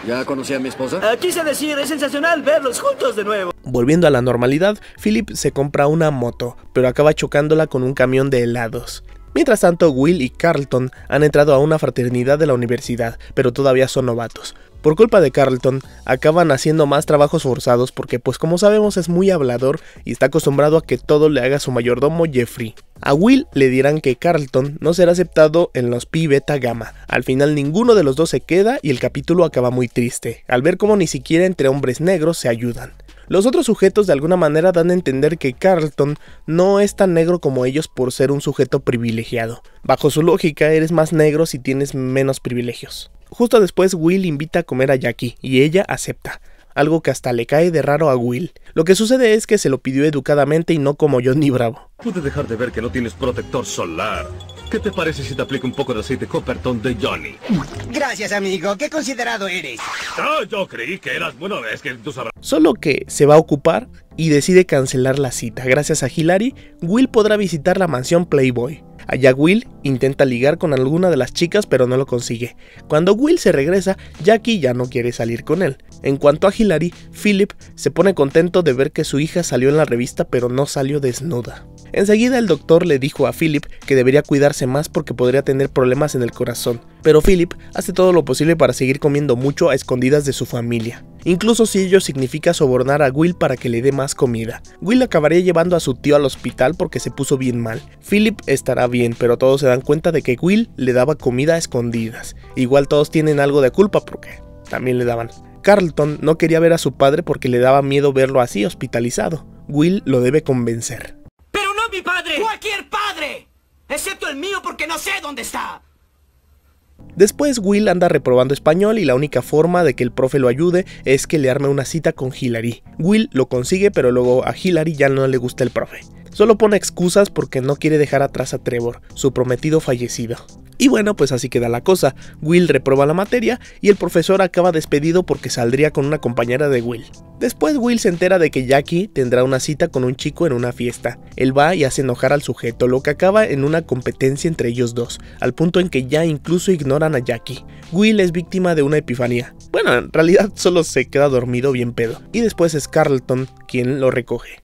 ¿Ya conocí a mi esposa? Ah, decir, es sensacional verlos juntos de nuevo. Volviendo a la normalidad, Philip se compra una moto, pero acaba chocándola con un camión de helados. Mientras tanto, Will y Carlton han entrado a una fraternidad de la universidad, pero todavía son novatos. Por culpa de Carlton, acaban haciendo más trabajos forzados porque pues como sabemos es muy hablador y está acostumbrado a que todo le haga su mayordomo Jeffrey. A Will le dirán que Carlton no será aceptado en los Pi Beta Gamma. Al final ninguno de los dos se queda y el capítulo acaba muy triste, al ver cómo ni siquiera entre hombres negros se ayudan. Los otros sujetos de alguna manera dan a entender que Carlton no es tan negro como ellos por ser un sujeto privilegiado. Bajo su lógica, eres más negro si tienes menos privilegios. Justo después Will invita a comer a Jackie y ella acepta, algo que hasta le cae de raro a Will. Lo que sucede es que se lo pidió educadamente y no como Johnny Bravo. Pude dejar de ver que no tienes protector solar. ¿Qué te parece si te aplico un poco de aceite Copperton de Johnny? Gracias, amigo. Qué considerado eres. Ah, yo creí que eras bueno, es que tú sabrás. Solo que se va a ocupar y decide cancelar la cita. Gracias a Hilary, Will podrá visitar la mansión Playboy. Allá Will intenta ligar con alguna de las chicas pero no lo consigue. Cuando Will se regresa, Jackie ya no quiere salir con él. En cuanto a Hilary, Philip se pone contento de ver que su hija salió en la revista pero no salió desnuda. Enseguida el doctor le dijo a Philip que debería cuidarse más porque podría tener problemas en el corazón, pero Philip hace todo lo posible para seguir comiendo mucho a escondidas de su familia incluso si ello significa sobornar a Will para que le dé más comida. Will acabaría llevando a su tío al hospital porque se puso bien mal. Philip estará bien, pero todos se dan cuenta de que Will le daba comida a escondidas. Igual todos tienen algo de culpa porque también le daban. Carlton no quería ver a su padre porque le daba miedo verlo así hospitalizado. Will lo debe convencer. Pero no mi padre. Cualquier padre. Excepto el mío porque no sé dónde está. Después Will anda reprobando español y la única forma de que el profe lo ayude es que le arme una cita con Hillary. Will lo consigue pero luego a Hillary ya no le gusta el profe. Solo pone excusas porque no quiere dejar atrás a Trevor, su prometido fallecido. Y bueno, pues así queda la cosa. Will reproba la materia y el profesor acaba despedido porque saldría con una compañera de Will. Después Will se entera de que Jackie tendrá una cita con un chico en una fiesta. Él va y hace enojar al sujeto, lo que acaba en una competencia entre ellos dos, al punto en que ya incluso ignoran a Jackie. Will es víctima de una epifanía. Bueno, en realidad solo se queda dormido bien pedo. Y después es Carlton quien lo recoge.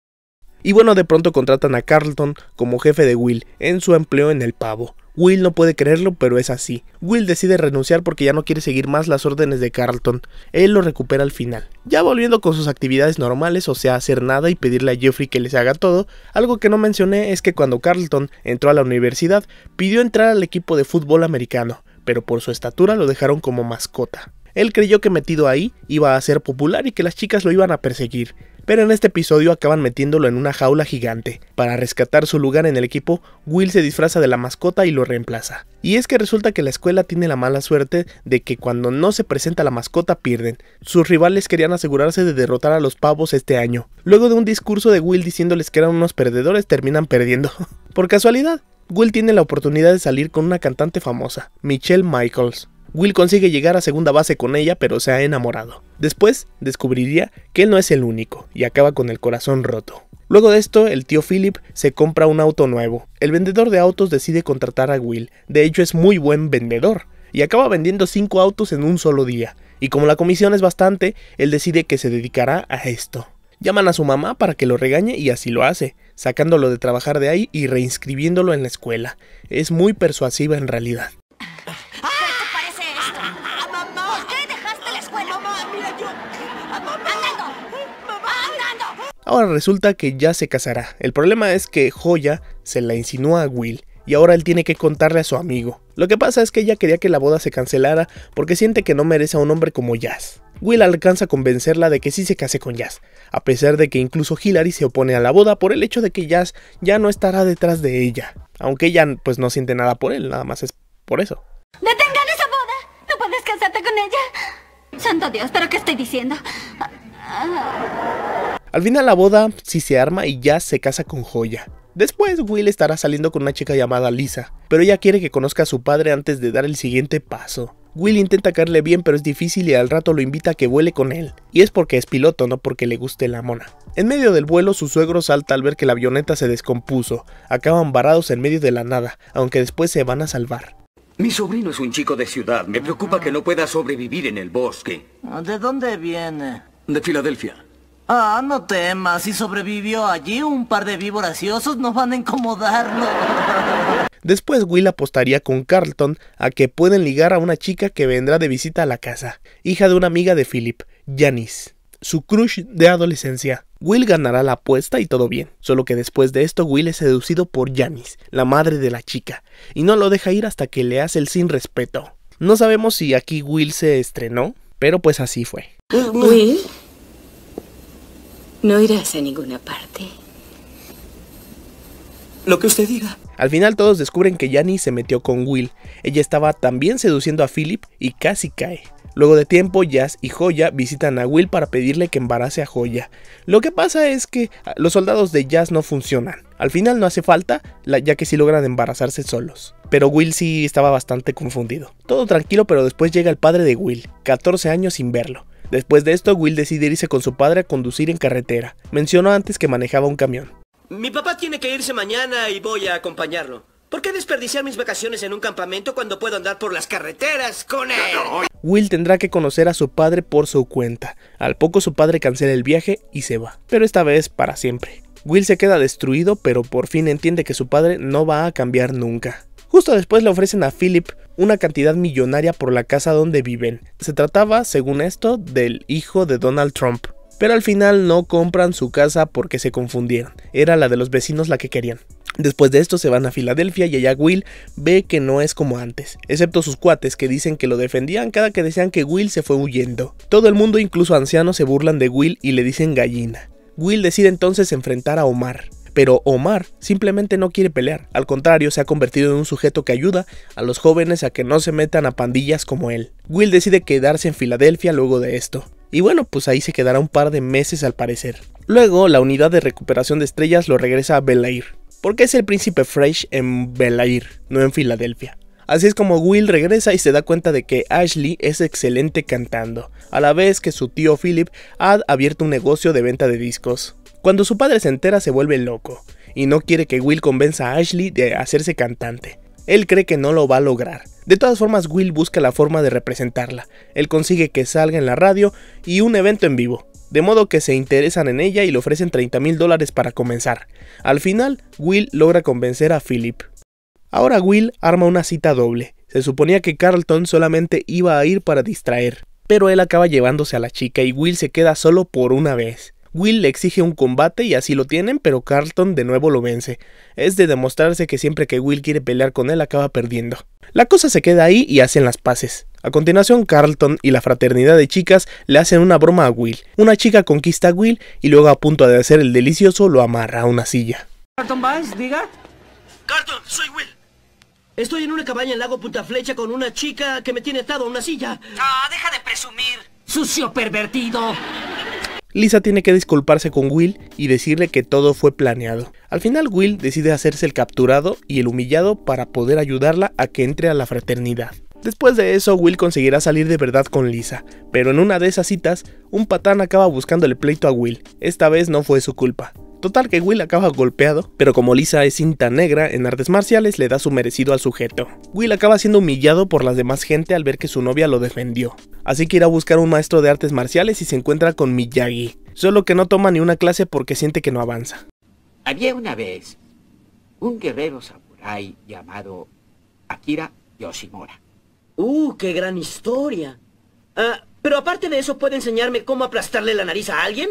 Y bueno, de pronto contratan a Carlton como jefe de Will en su empleo en el pavo. Will no puede creerlo, pero es así. Will decide renunciar porque ya no quiere seguir más las órdenes de Carlton. Él lo recupera al final. Ya volviendo con sus actividades normales, o sea, hacer nada y pedirle a Jeffrey que les haga todo, algo que no mencioné es que cuando Carlton entró a la universidad, pidió entrar al equipo de fútbol americano, pero por su estatura lo dejaron como mascota. Él creyó que metido ahí iba a ser popular y que las chicas lo iban a perseguir, pero en este episodio acaban metiéndolo en una jaula gigante. Para rescatar su lugar en el equipo, Will se disfraza de la mascota y lo reemplaza. Y es que resulta que la escuela tiene la mala suerte de que cuando no se presenta la mascota pierden. Sus rivales querían asegurarse de derrotar a los pavos este año. Luego de un discurso de Will diciéndoles que eran unos perdedores, terminan perdiendo. Por casualidad, Will tiene la oportunidad de salir con una cantante famosa, Michelle Michaels. Will consigue llegar a segunda base con ella, pero se ha enamorado. Después descubriría que él no es el único y acaba con el corazón roto. Luego de esto, el tío Philip se compra un auto nuevo. El vendedor de autos decide contratar a Will. De hecho, es muy buen vendedor y acaba vendiendo 5 autos en un solo día. Y como la comisión es bastante, él decide que se dedicará a esto. Llaman a su mamá para que lo regañe y así lo hace, sacándolo de trabajar de ahí y reinscribiéndolo en la escuela. Es muy persuasiva en realidad. Ahora resulta que ya se casará. El problema es que Joya se la insinúa a Will y ahora él tiene que contarle a su amigo. Lo que pasa es que ella quería que la boda se cancelara porque siente que no merece a un hombre como Jazz. Will alcanza a convencerla de que sí se case con Jazz, a pesar de que incluso Hillary se opone a la boda por el hecho de que Jazz ya no estará detrás de ella, aunque ella pues no siente nada por él, nada más es por eso. ¡Detengan esa boda! ¡No puedes casarte con ella! Santo Dios, pero ¿qué estoy diciendo? Al final la boda sí se arma y ya se casa con Joya. Después Will estará saliendo con una chica llamada Lisa, pero ella quiere que conozca a su padre antes de dar el siguiente paso. Will intenta caerle bien pero es difícil y al rato lo invita a que vuele con él, y es porque es piloto, no porque le guste la mona. En medio del vuelo su suegro salta al ver que la avioneta se descompuso, acaban varados en medio de la nada, aunque después se van a salvar. Mi sobrino es un chico de ciudad, me preocupa que no pueda sobrevivir en el bosque. ¿De dónde viene? De Filadelfia. Ah, no temas, si sobrevivió allí, un par de víboras y osos nos van a incomodarlo. Después Will apostaría con Carlton a que pueden ligar a una chica que vendrá de visita a la casa, hija de una amiga de Philip, Janice su crush de adolescencia. Will ganará la apuesta y todo bien, solo que después de esto Will es seducido por Janice, la madre de la chica, y no lo deja ir hasta que le hace el sin respeto. No sabemos si aquí Will se estrenó, pero pues así fue. Will, no irás a ninguna parte. Lo que usted diga. Al final todos descubren que Yanni se metió con Will. Ella estaba también seduciendo a Philip y casi cae. Luego de tiempo, Jazz y Joya visitan a Will para pedirle que embarace a Joya. Lo que pasa es que ah, los soldados de Jazz no funcionan. Al final no hace falta, ya que sí logran embarazarse solos. Pero Will sí estaba bastante confundido. Todo tranquilo, pero después llega el padre de Will, 14 años sin verlo. Después de esto, Will decide irse con su padre a conducir en carretera. Mencionó antes que manejaba un camión. Mi papá tiene que irse mañana y voy a acompañarlo. ¿Por qué desperdiciar mis vacaciones en un campamento cuando puedo andar por las carreteras con él? Will tendrá que conocer a su padre por su cuenta. Al poco su padre cancela el viaje y se va, pero esta vez para siempre. Will se queda destruido, pero por fin entiende que su padre no va a cambiar nunca. Justo después le ofrecen a Philip una cantidad millonaria por la casa donde viven. Se trataba, según esto, del hijo de Donald Trump. Pero al final no compran su casa porque se confundieron. Era la de los vecinos la que querían. Después de esto se van a Filadelfia y allá Will ve que no es como antes, excepto sus cuates que dicen que lo defendían cada que decían que Will se fue huyendo. Todo el mundo, incluso ancianos, se burlan de Will y le dicen gallina. Will decide entonces enfrentar a Omar pero Omar simplemente no quiere pelear, al contrario se ha convertido en un sujeto que ayuda a los jóvenes a que no se metan a pandillas como él. Will decide quedarse en Filadelfia luego de esto, y bueno, pues ahí se quedará un par de meses al parecer. Luego, la unidad de recuperación de estrellas lo regresa a Belair, porque es el príncipe Fresh en Belair, no en Filadelfia. Así es como Will regresa y se da cuenta de que Ashley es excelente cantando, a la vez que su tío Philip ha abierto un negocio de venta de discos. Cuando su padre se entera se vuelve loco y no quiere que Will convenza a Ashley de hacerse cantante. Él cree que no lo va a lograr. De todas formas, Will busca la forma de representarla. Él consigue que salga en la radio y un evento en vivo, de modo que se interesan en ella y le ofrecen 30 mil dólares para comenzar. Al final, Will logra convencer a Philip. Ahora Will arma una cita doble. Se suponía que Carlton solamente iba a ir para distraer, pero él acaba llevándose a la chica y Will se queda solo por una vez. Will le exige un combate y así lo tienen, pero Carlton de nuevo lo vence. Es de demostrarse que siempre que Will quiere pelear con él acaba perdiendo. La cosa se queda ahí y hacen las paces. A continuación, Carlton y la fraternidad de chicas le hacen una broma a Will. Una chica conquista a Will y luego a punto de hacer el delicioso lo amarra a una silla. Carlton Vance, diga. Carlton, soy Will. Estoy en una cabaña en Lago Punta Flecha con una chica que me tiene atado a una silla. Ah, deja de presumir. Sucio pervertido. Lisa tiene que disculparse con Will y decirle que todo fue planeado. Al final Will decide hacerse el capturado y el humillado para poder ayudarla a que entre a la fraternidad. Después de eso, Will conseguirá salir de verdad con Lisa, pero en una de esas citas, un patán acaba buscando el pleito a Will. Esta vez no fue su culpa. Total que Will acaba golpeado, pero como Lisa es cinta negra en artes marciales le da su merecido al sujeto. Will acaba siendo humillado por las demás gente al ver que su novia lo defendió. Así que irá a buscar un maestro de artes marciales y se encuentra con Miyagi, solo que no toma ni una clase porque siente que no avanza. Había una vez un guerrero samurái llamado Akira Yoshimura. ¡Uh, qué gran historia! Ah, pero aparte de eso, ¿puede enseñarme cómo aplastarle la nariz a alguien?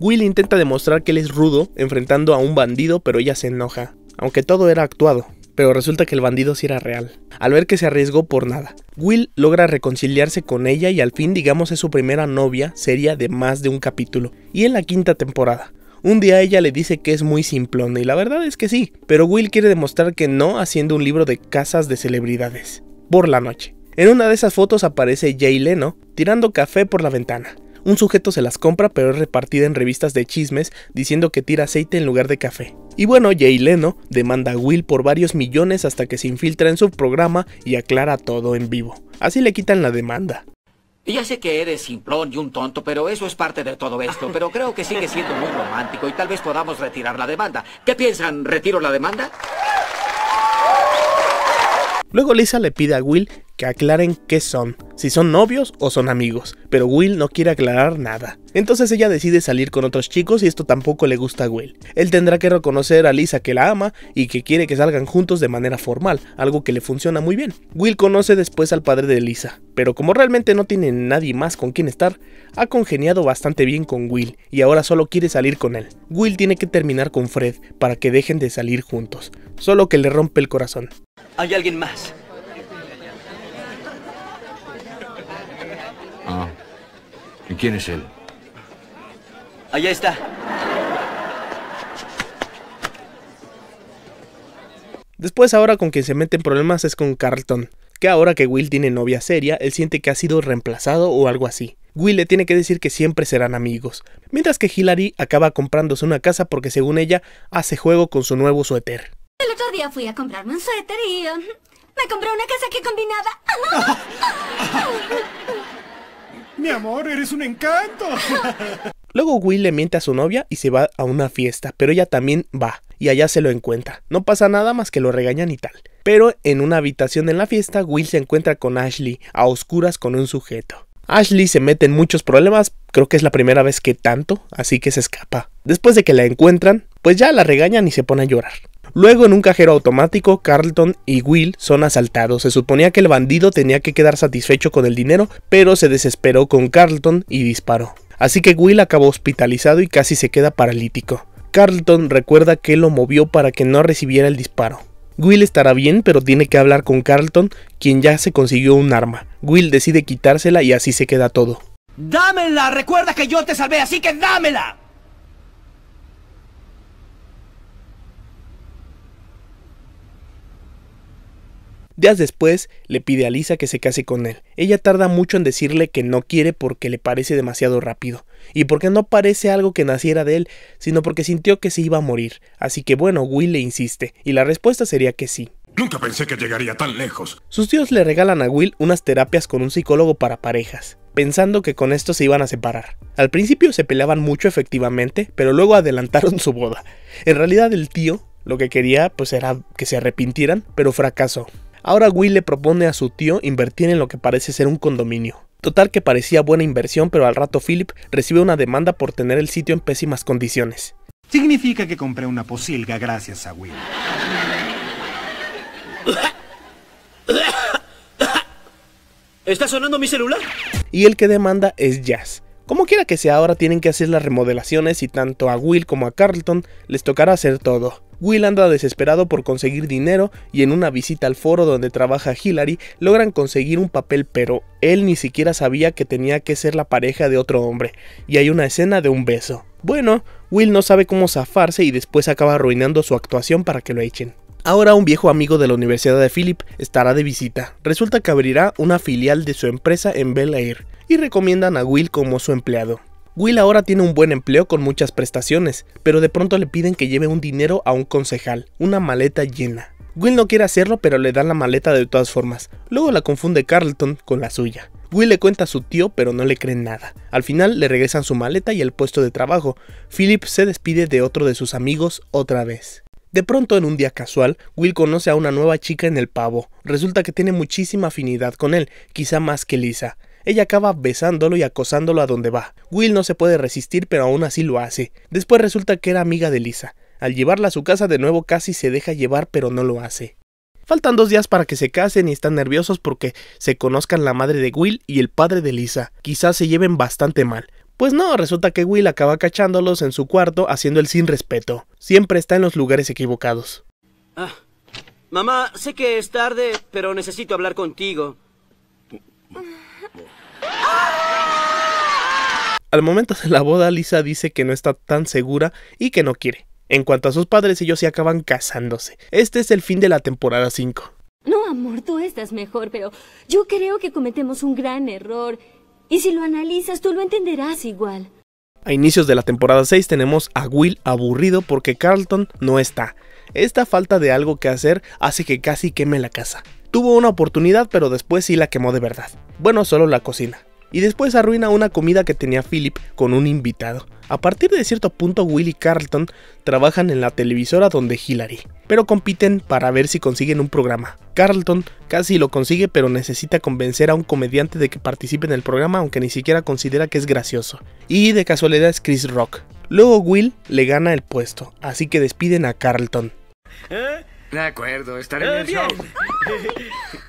Will intenta demostrar que él es rudo enfrentando a un bandido, pero ella se enoja, aunque todo era actuado, pero resulta que el bandido sí era real, al ver que se arriesgó por nada. Will logra reconciliarse con ella y al fin digamos es su primera novia, sería de más de un capítulo, y en la quinta temporada. Un día ella le dice que es muy simplona y la verdad es que sí, pero Will quiere demostrar que no haciendo un libro de casas de celebridades. Por la noche. En una de esas fotos aparece Jay Leno tirando café por la ventana. Un sujeto se las compra pero es repartida en revistas de chismes diciendo que tira aceite en lugar de café. Y bueno, Jay Leno demanda a Will por varios millones hasta que se infiltra en su programa y aclara todo en vivo. Así le quitan la demanda. ya sé que eres simplón y un tonto, pero eso es parte de todo esto. Pero creo que sigue siendo muy romántico y tal vez podamos retirar la demanda. ¿Qué piensan? ¿Retiro la demanda? Luego Lisa le pide a Will que aclaren qué son, si son novios o son amigos, pero Will no quiere aclarar nada. Entonces ella decide salir con otros chicos y esto tampoco le gusta a Will. Él tendrá que reconocer a Lisa que la ama y que quiere que salgan juntos de manera formal, algo que le funciona muy bien. Will conoce después al padre de Lisa, pero como realmente no tiene nadie más con quien estar, ha congeniado bastante bien con Will y ahora solo quiere salir con él. Will tiene que terminar con Fred para que dejen de salir juntos, solo que le rompe el corazón. Hay alguien más. Ah. ¿Y quién es él? Allá está. Después ahora con quien se mete en problemas es con Carlton, que ahora que Will tiene novia seria, él siente que ha sido reemplazado o algo así. Will le tiene que decir que siempre serán amigos, mientras que Hillary acaba comprándose una casa porque según ella hace juego con su nuevo suéter. El otro día fui a comprarme un suéter y um, me compré una casa que combinaba. Mi amor, eres un encanto. Luego Will le miente a su novia y se va a una fiesta, pero ella también va y allá se lo encuentra. No pasa nada más que lo regañan y tal. Pero en una habitación en la fiesta, Will se encuentra con Ashley a oscuras con un sujeto. Ashley se mete en muchos problemas, creo que es la primera vez que tanto, así que se escapa. Después de que la encuentran, pues ya la regañan y se pone a llorar. Luego, en un cajero automático, Carlton y Will son asaltados. Se suponía que el bandido tenía que quedar satisfecho con el dinero, pero se desesperó con Carlton y disparó. Así que Will acabó hospitalizado y casi se queda paralítico. Carlton recuerda que lo movió para que no recibiera el disparo. Will estará bien, pero tiene que hablar con Carlton, quien ya se consiguió un arma. Will decide quitársela y así se queda todo. ¡Dámela! Recuerda que yo te salvé, así que dámela. Días después, le pide a Lisa que se case con él. Ella tarda mucho en decirle que no quiere porque le parece demasiado rápido, y porque no parece algo que naciera de él, sino porque sintió que se iba a morir. Así que bueno, Will le insiste, y la respuesta sería que sí. Nunca pensé que llegaría tan lejos. Sus tíos le regalan a Will unas terapias con un psicólogo para parejas, pensando que con esto se iban a separar. Al principio se peleaban mucho efectivamente, pero luego adelantaron su boda. En realidad el tío lo que quería pues era que se arrepintieran, pero fracasó. Ahora Will le propone a su tío invertir en lo que parece ser un condominio. Total que parecía buena inversión, pero al rato Philip recibe una demanda por tener el sitio en pésimas condiciones. Significa que compré una posilga gracias a Will. ¿Está sonando mi celular? Y el que demanda es Jazz. Como quiera que sea, ahora tienen que hacer las remodelaciones y tanto a Will como a Carlton les tocará hacer todo. Will anda desesperado por conseguir dinero y en una visita al foro donde trabaja Hillary logran conseguir un papel pero él ni siquiera sabía que tenía que ser la pareja de otro hombre, y hay una escena de un beso. Bueno, Will no sabe cómo zafarse y después acaba arruinando su actuación para que lo echen. Ahora un viejo amigo de la Universidad de Philip estará de visita. Resulta que abrirá una filial de su empresa en Bel Air y recomiendan a Will como su empleado. Will ahora tiene un buen empleo con muchas prestaciones, pero de pronto le piden que lleve un dinero a un concejal, una maleta llena. Will no quiere hacerlo, pero le dan la maleta de todas formas. Luego la confunde Carlton con la suya. Will le cuenta a su tío, pero no le creen nada. Al final le regresan su maleta y el puesto de trabajo. Philip se despide de otro de sus amigos otra vez. De pronto, en un día casual, Will conoce a una nueva chica en el pavo. Resulta que tiene muchísima afinidad con él, quizá más que Lisa. Ella acaba besándolo y acosándolo a donde va. Will no se puede resistir, pero aún así lo hace. Después resulta que era amiga de Lisa. Al llevarla a su casa de nuevo casi se deja llevar, pero no lo hace. Faltan dos días para que se casen y están nerviosos porque se conozcan la madre de Will y el padre de Lisa. Quizás se lleven bastante mal. Pues no, resulta que Will acaba cachándolos en su cuarto haciendo el sin respeto. Siempre está en los lugares equivocados. Ah, mamá, sé que es tarde, pero necesito hablar contigo. Al momento de la boda, Lisa dice que no está tan segura y que no quiere. En cuanto a sus padres, ellos se acaban casándose. Este es el fin de la temporada 5. No, amor, tú estás mejor, pero yo creo que cometemos un gran error. Y si lo analizas, tú lo entenderás igual. A inicios de la temporada 6 tenemos a Will aburrido porque Carlton no está. Esta falta de algo que hacer hace que casi queme la casa. Tuvo una oportunidad, pero después sí la quemó de verdad. Bueno, solo la cocina y después arruina una comida que tenía Philip con un invitado. A partir de cierto punto, Will y Carlton trabajan en la televisora donde Hillary, pero compiten para ver si consiguen un programa. Carlton casi lo consigue, pero necesita convencer a un comediante de que participe en el programa, aunque ni siquiera considera que es gracioso. Y de casualidad es Chris Rock. Luego Will le gana el puesto, así que despiden a Carlton. ¿Eh? De acuerdo, estaré eh, en el show.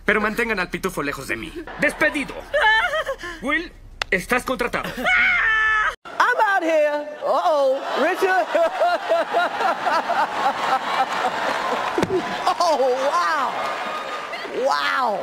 Pero mantengan al pitufo lejos de mí. ¡Despedido! Will, estás contratado. I'm out here. Uh oh, Richard. oh, wow. Wow.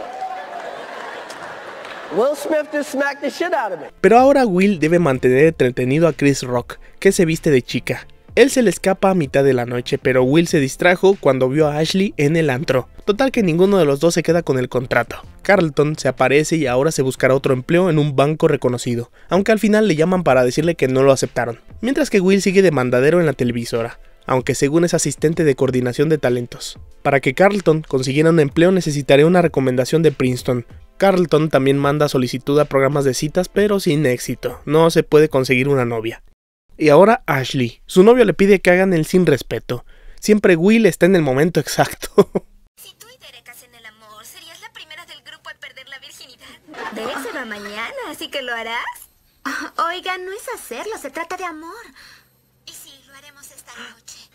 Will Smith just smacked the shit out of me. Pero ahora Will debe mantener entretenido a Chris Rock, que se viste de chica, él se le escapa a mitad de la noche, pero Will se distrajo cuando vio a Ashley en el antro. Total que ninguno de los dos se queda con el contrato. Carlton se aparece y ahora se buscará otro empleo en un banco reconocido, aunque al final le llaman para decirle que no lo aceptaron. Mientras que Will sigue de mandadero en la televisora, aunque según es asistente de coordinación de talentos. Para que Carlton consiguiera un empleo necesitaría una recomendación de Princeton. Carlton también manda solicitud a programas de citas pero sin éxito, no se puede conseguir una novia y ahora Ashley. Su novio le pide que hagan el sin respeto. Siempre Will está en el momento exacto. Si tú y Derek hacen el amor, serías la primera del grupo perder la virginidad. Derek se va mañana, así que lo harás. Ah, oiga, no es hacerlo, se trata de amor. Y sí, lo haremos esta noche.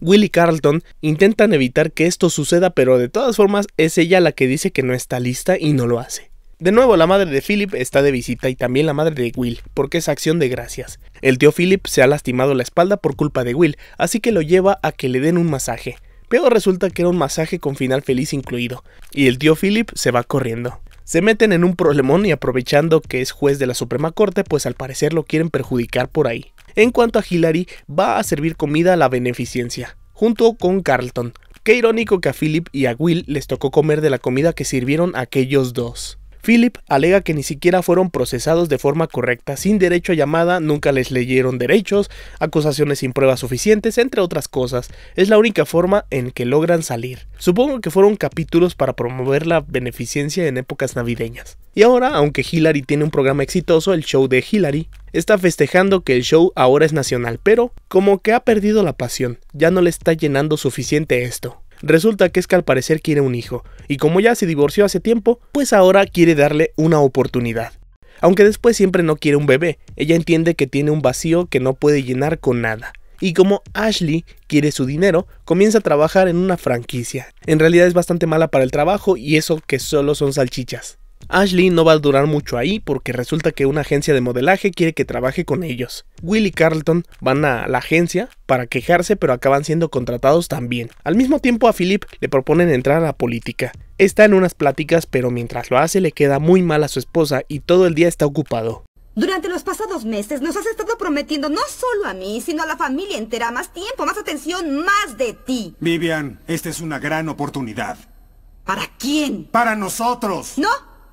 Will y Carlton intentan evitar que esto suceda, pero de todas formas es ella la que dice que no está lista y no lo hace. De nuevo, la madre de Philip está de visita y también la madre de Will, porque es acción de gracias. El tío Philip se ha lastimado la espalda por culpa de Will, así que lo lleva a que le den un masaje. Pero resulta que era un masaje con final feliz incluido, y el tío Philip se va corriendo. Se meten en un problemón y aprovechando que es juez de la Suprema Corte, pues al parecer lo quieren perjudicar por ahí. En cuanto a Hillary, va a servir comida a la beneficencia, junto con Carlton. Qué irónico que a Philip y a Will les tocó comer de la comida que sirvieron aquellos dos. Philip alega que ni siquiera fueron procesados de forma correcta, sin derecho a llamada, nunca les leyeron derechos, acusaciones sin pruebas suficientes, entre otras cosas. Es la única forma en que logran salir. Supongo que fueron capítulos para promover la beneficencia en épocas navideñas. Y ahora, aunque Hillary tiene un programa exitoso, el show de Hillary, está festejando que el show ahora es nacional, pero como que ha perdido la pasión, ya no le está llenando suficiente esto. Resulta que es que al parecer quiere un hijo, y como ya se divorció hace tiempo, pues ahora quiere darle una oportunidad. Aunque después siempre no quiere un bebé, ella entiende que tiene un vacío que no puede llenar con nada. Y como Ashley quiere su dinero, comienza a trabajar en una franquicia. En realidad es bastante mala para el trabajo y eso que solo son salchichas. Ashley no va a durar mucho ahí porque resulta que una agencia de modelaje quiere que trabaje con ellos. Will y Carlton van a la agencia para quejarse pero acaban siendo contratados también. Al mismo tiempo a Philip le proponen entrar a la política. Está en unas pláticas pero mientras lo hace le queda muy mal a su esposa y todo el día está ocupado. Durante los pasados meses nos has estado prometiendo no solo a mí, sino a la familia entera más tiempo, más atención, más de ti. Vivian, esta es una gran oportunidad. ¿Para quién? Para nosotros. No,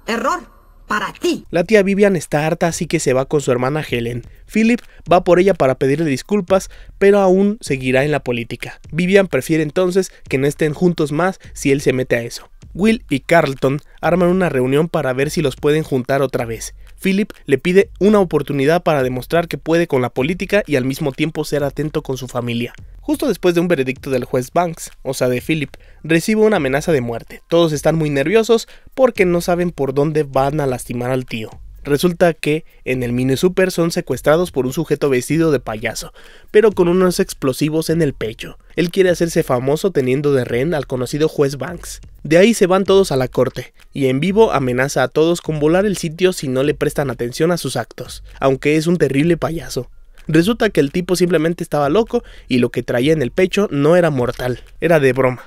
Error. Para ti. La tía Vivian está harta así que se va con su hermana Helen. Philip va por ella para pedirle disculpas, pero aún seguirá en la política. Vivian prefiere entonces que no estén juntos más si él se mete a eso. Will y Carlton arman una reunión para ver si los pueden juntar otra vez. Philip le pide una oportunidad para demostrar que puede con la política y al mismo tiempo ser atento con su familia. Justo después de un veredicto del juez Banks, o sea de Philip, recibe una amenaza de muerte. Todos están muy nerviosos porque no saben por dónde van a lastimar al tío. Resulta que en el mini super son secuestrados por un sujeto vestido de payaso, pero con unos explosivos en el pecho. Él quiere hacerse famoso teniendo de rehén al conocido juez Banks. De ahí se van todos a la corte, y en vivo amenaza a todos con volar el sitio si no le prestan atención a sus actos, aunque es un terrible payaso. Resulta que el tipo simplemente estaba loco y lo que traía en el pecho no era mortal, era de broma.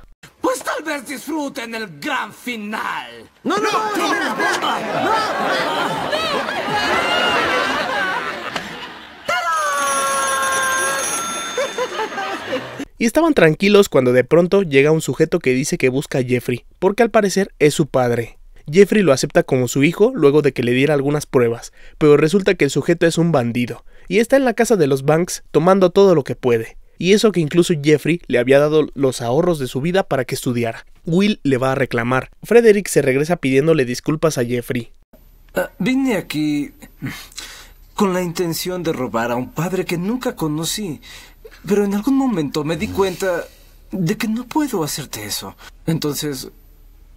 Pues tal vez disfruten el gran final. ¡No, no, no! no Y estaban tranquilos cuando de pronto llega un sujeto que dice que busca a Jeffrey, porque al parecer es su padre. Jeffrey lo acepta como su hijo luego de que le diera algunas pruebas, pero resulta que el sujeto es un bandido, y está en la casa de los Banks tomando todo lo que puede y eso que incluso Jeffrey le había dado los ahorros de su vida para que estudiara. Will le va a reclamar. Frederick se regresa pidiéndole disculpas a Jeffrey. Ah, vine aquí con la intención de robar a un padre que nunca conocí, pero en algún momento me di cuenta de que no puedo hacerte eso. Entonces,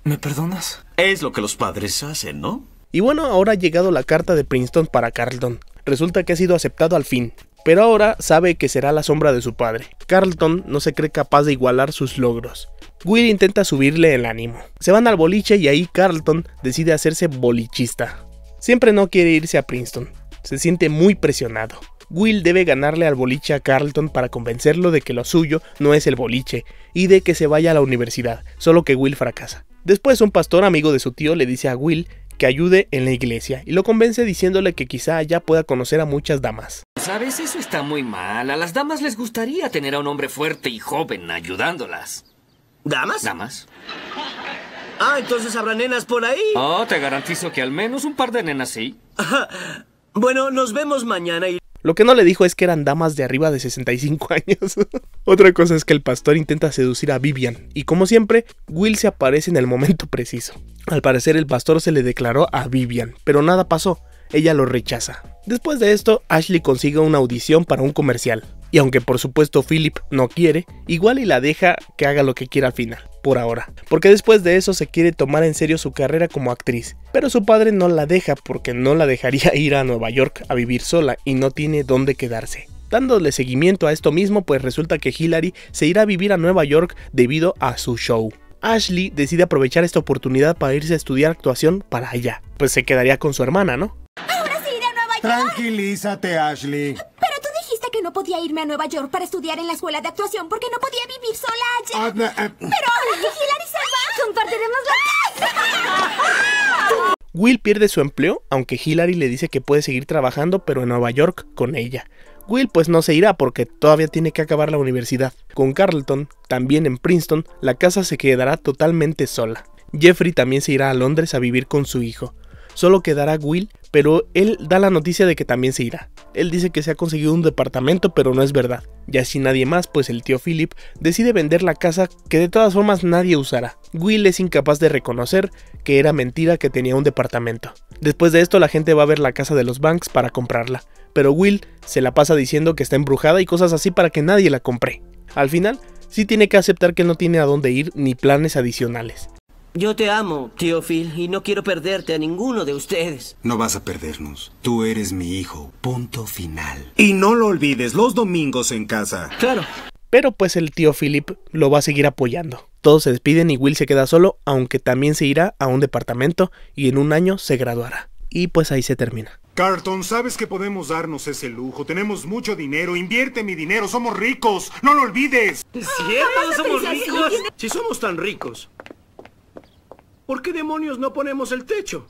¿me perdonas? Es lo que los padres hacen, ¿no? Y bueno, ahora ha llegado la carta de Princeton para Carlton. Resulta que ha sido aceptado al fin pero ahora sabe que será la sombra de su padre. Carlton no se cree capaz de igualar sus logros. Will intenta subirle el ánimo. Se van al boliche y ahí Carlton decide hacerse bolichista. Siempre no quiere irse a Princeton. Se siente muy presionado. Will debe ganarle al boliche a Carlton para convencerlo de que lo suyo no es el boliche y de que se vaya a la universidad, solo que Will fracasa. Después un pastor amigo de su tío le dice a Will que ayude en la iglesia y lo convence diciéndole que quizá ya pueda conocer a muchas damas. Sabes, eso está muy mal. A las damas les gustaría tener a un hombre fuerte y joven ayudándolas. ¿Damas? Damas. Ah, entonces habrá nenas por ahí. Oh, te garantizo que al menos un par de nenas sí. bueno, nos vemos mañana y... Lo que no le dijo es que eran damas de arriba de 65 años. Otra cosa es que el pastor intenta seducir a Vivian, y como siempre, Will se aparece en el momento preciso. Al parecer el pastor se le declaró a Vivian, pero nada pasó, ella lo rechaza. Después de esto, Ashley consigue una audición para un comercial, y aunque por supuesto Philip no quiere, igual y la deja que haga lo que quiera al final por ahora, porque después de eso se quiere tomar en serio su carrera como actriz, pero su padre no la deja porque no la dejaría ir a Nueva York a vivir sola y no tiene dónde quedarse. Dándole seguimiento a esto mismo, pues resulta que Hillary se irá a vivir a Nueva York debido a su show. Ashley decide aprovechar esta oportunidad para irse a estudiar actuación para allá, pues se quedaría con su hermana, ¿no? Tranquilízate, Ashley no podía irme a Nueva York para estudiar en la escuela de actuación porque no podía vivir sola allí. Eh. Pero que se va, compartiremos la casa. Will pierde su empleo, aunque Hillary le dice que puede seguir trabajando, pero en Nueva York con ella. Will pues no se irá porque todavía tiene que acabar la universidad. Con Carleton, también en Princeton, la casa se quedará totalmente sola. Jeffrey también se irá a Londres a vivir con su hijo. Solo quedará Will, pero él da la noticia de que también se irá. Él dice que se ha conseguido un departamento, pero no es verdad. Y así nadie más, pues el tío Philip decide vender la casa que de todas formas nadie usará. Will es incapaz de reconocer que era mentira que tenía un departamento. Después de esto la gente va a ver la casa de los Banks para comprarla, pero Will se la pasa diciendo que está embrujada y cosas así para que nadie la compre. Al final, sí tiene que aceptar que no tiene a dónde ir ni planes adicionales. Yo te amo, tío Phil, y no quiero perderte a ninguno de ustedes. No vas a perdernos. Tú eres mi hijo. Punto final. Y no lo olvides, los domingos en casa. Claro. Pero pues el tío Philip lo va a seguir apoyando. Todos se despiden y Will se queda solo, aunque también se irá a un departamento y en un año se graduará. Y pues ahí se termina. Carton, sabes que podemos darnos ese lujo. Tenemos mucho dinero. Invierte mi dinero. Somos ricos. No lo olvides. Es cierto, ah, somos ricos. Si somos tan ricos, ¿Por qué demonios no ponemos el techo?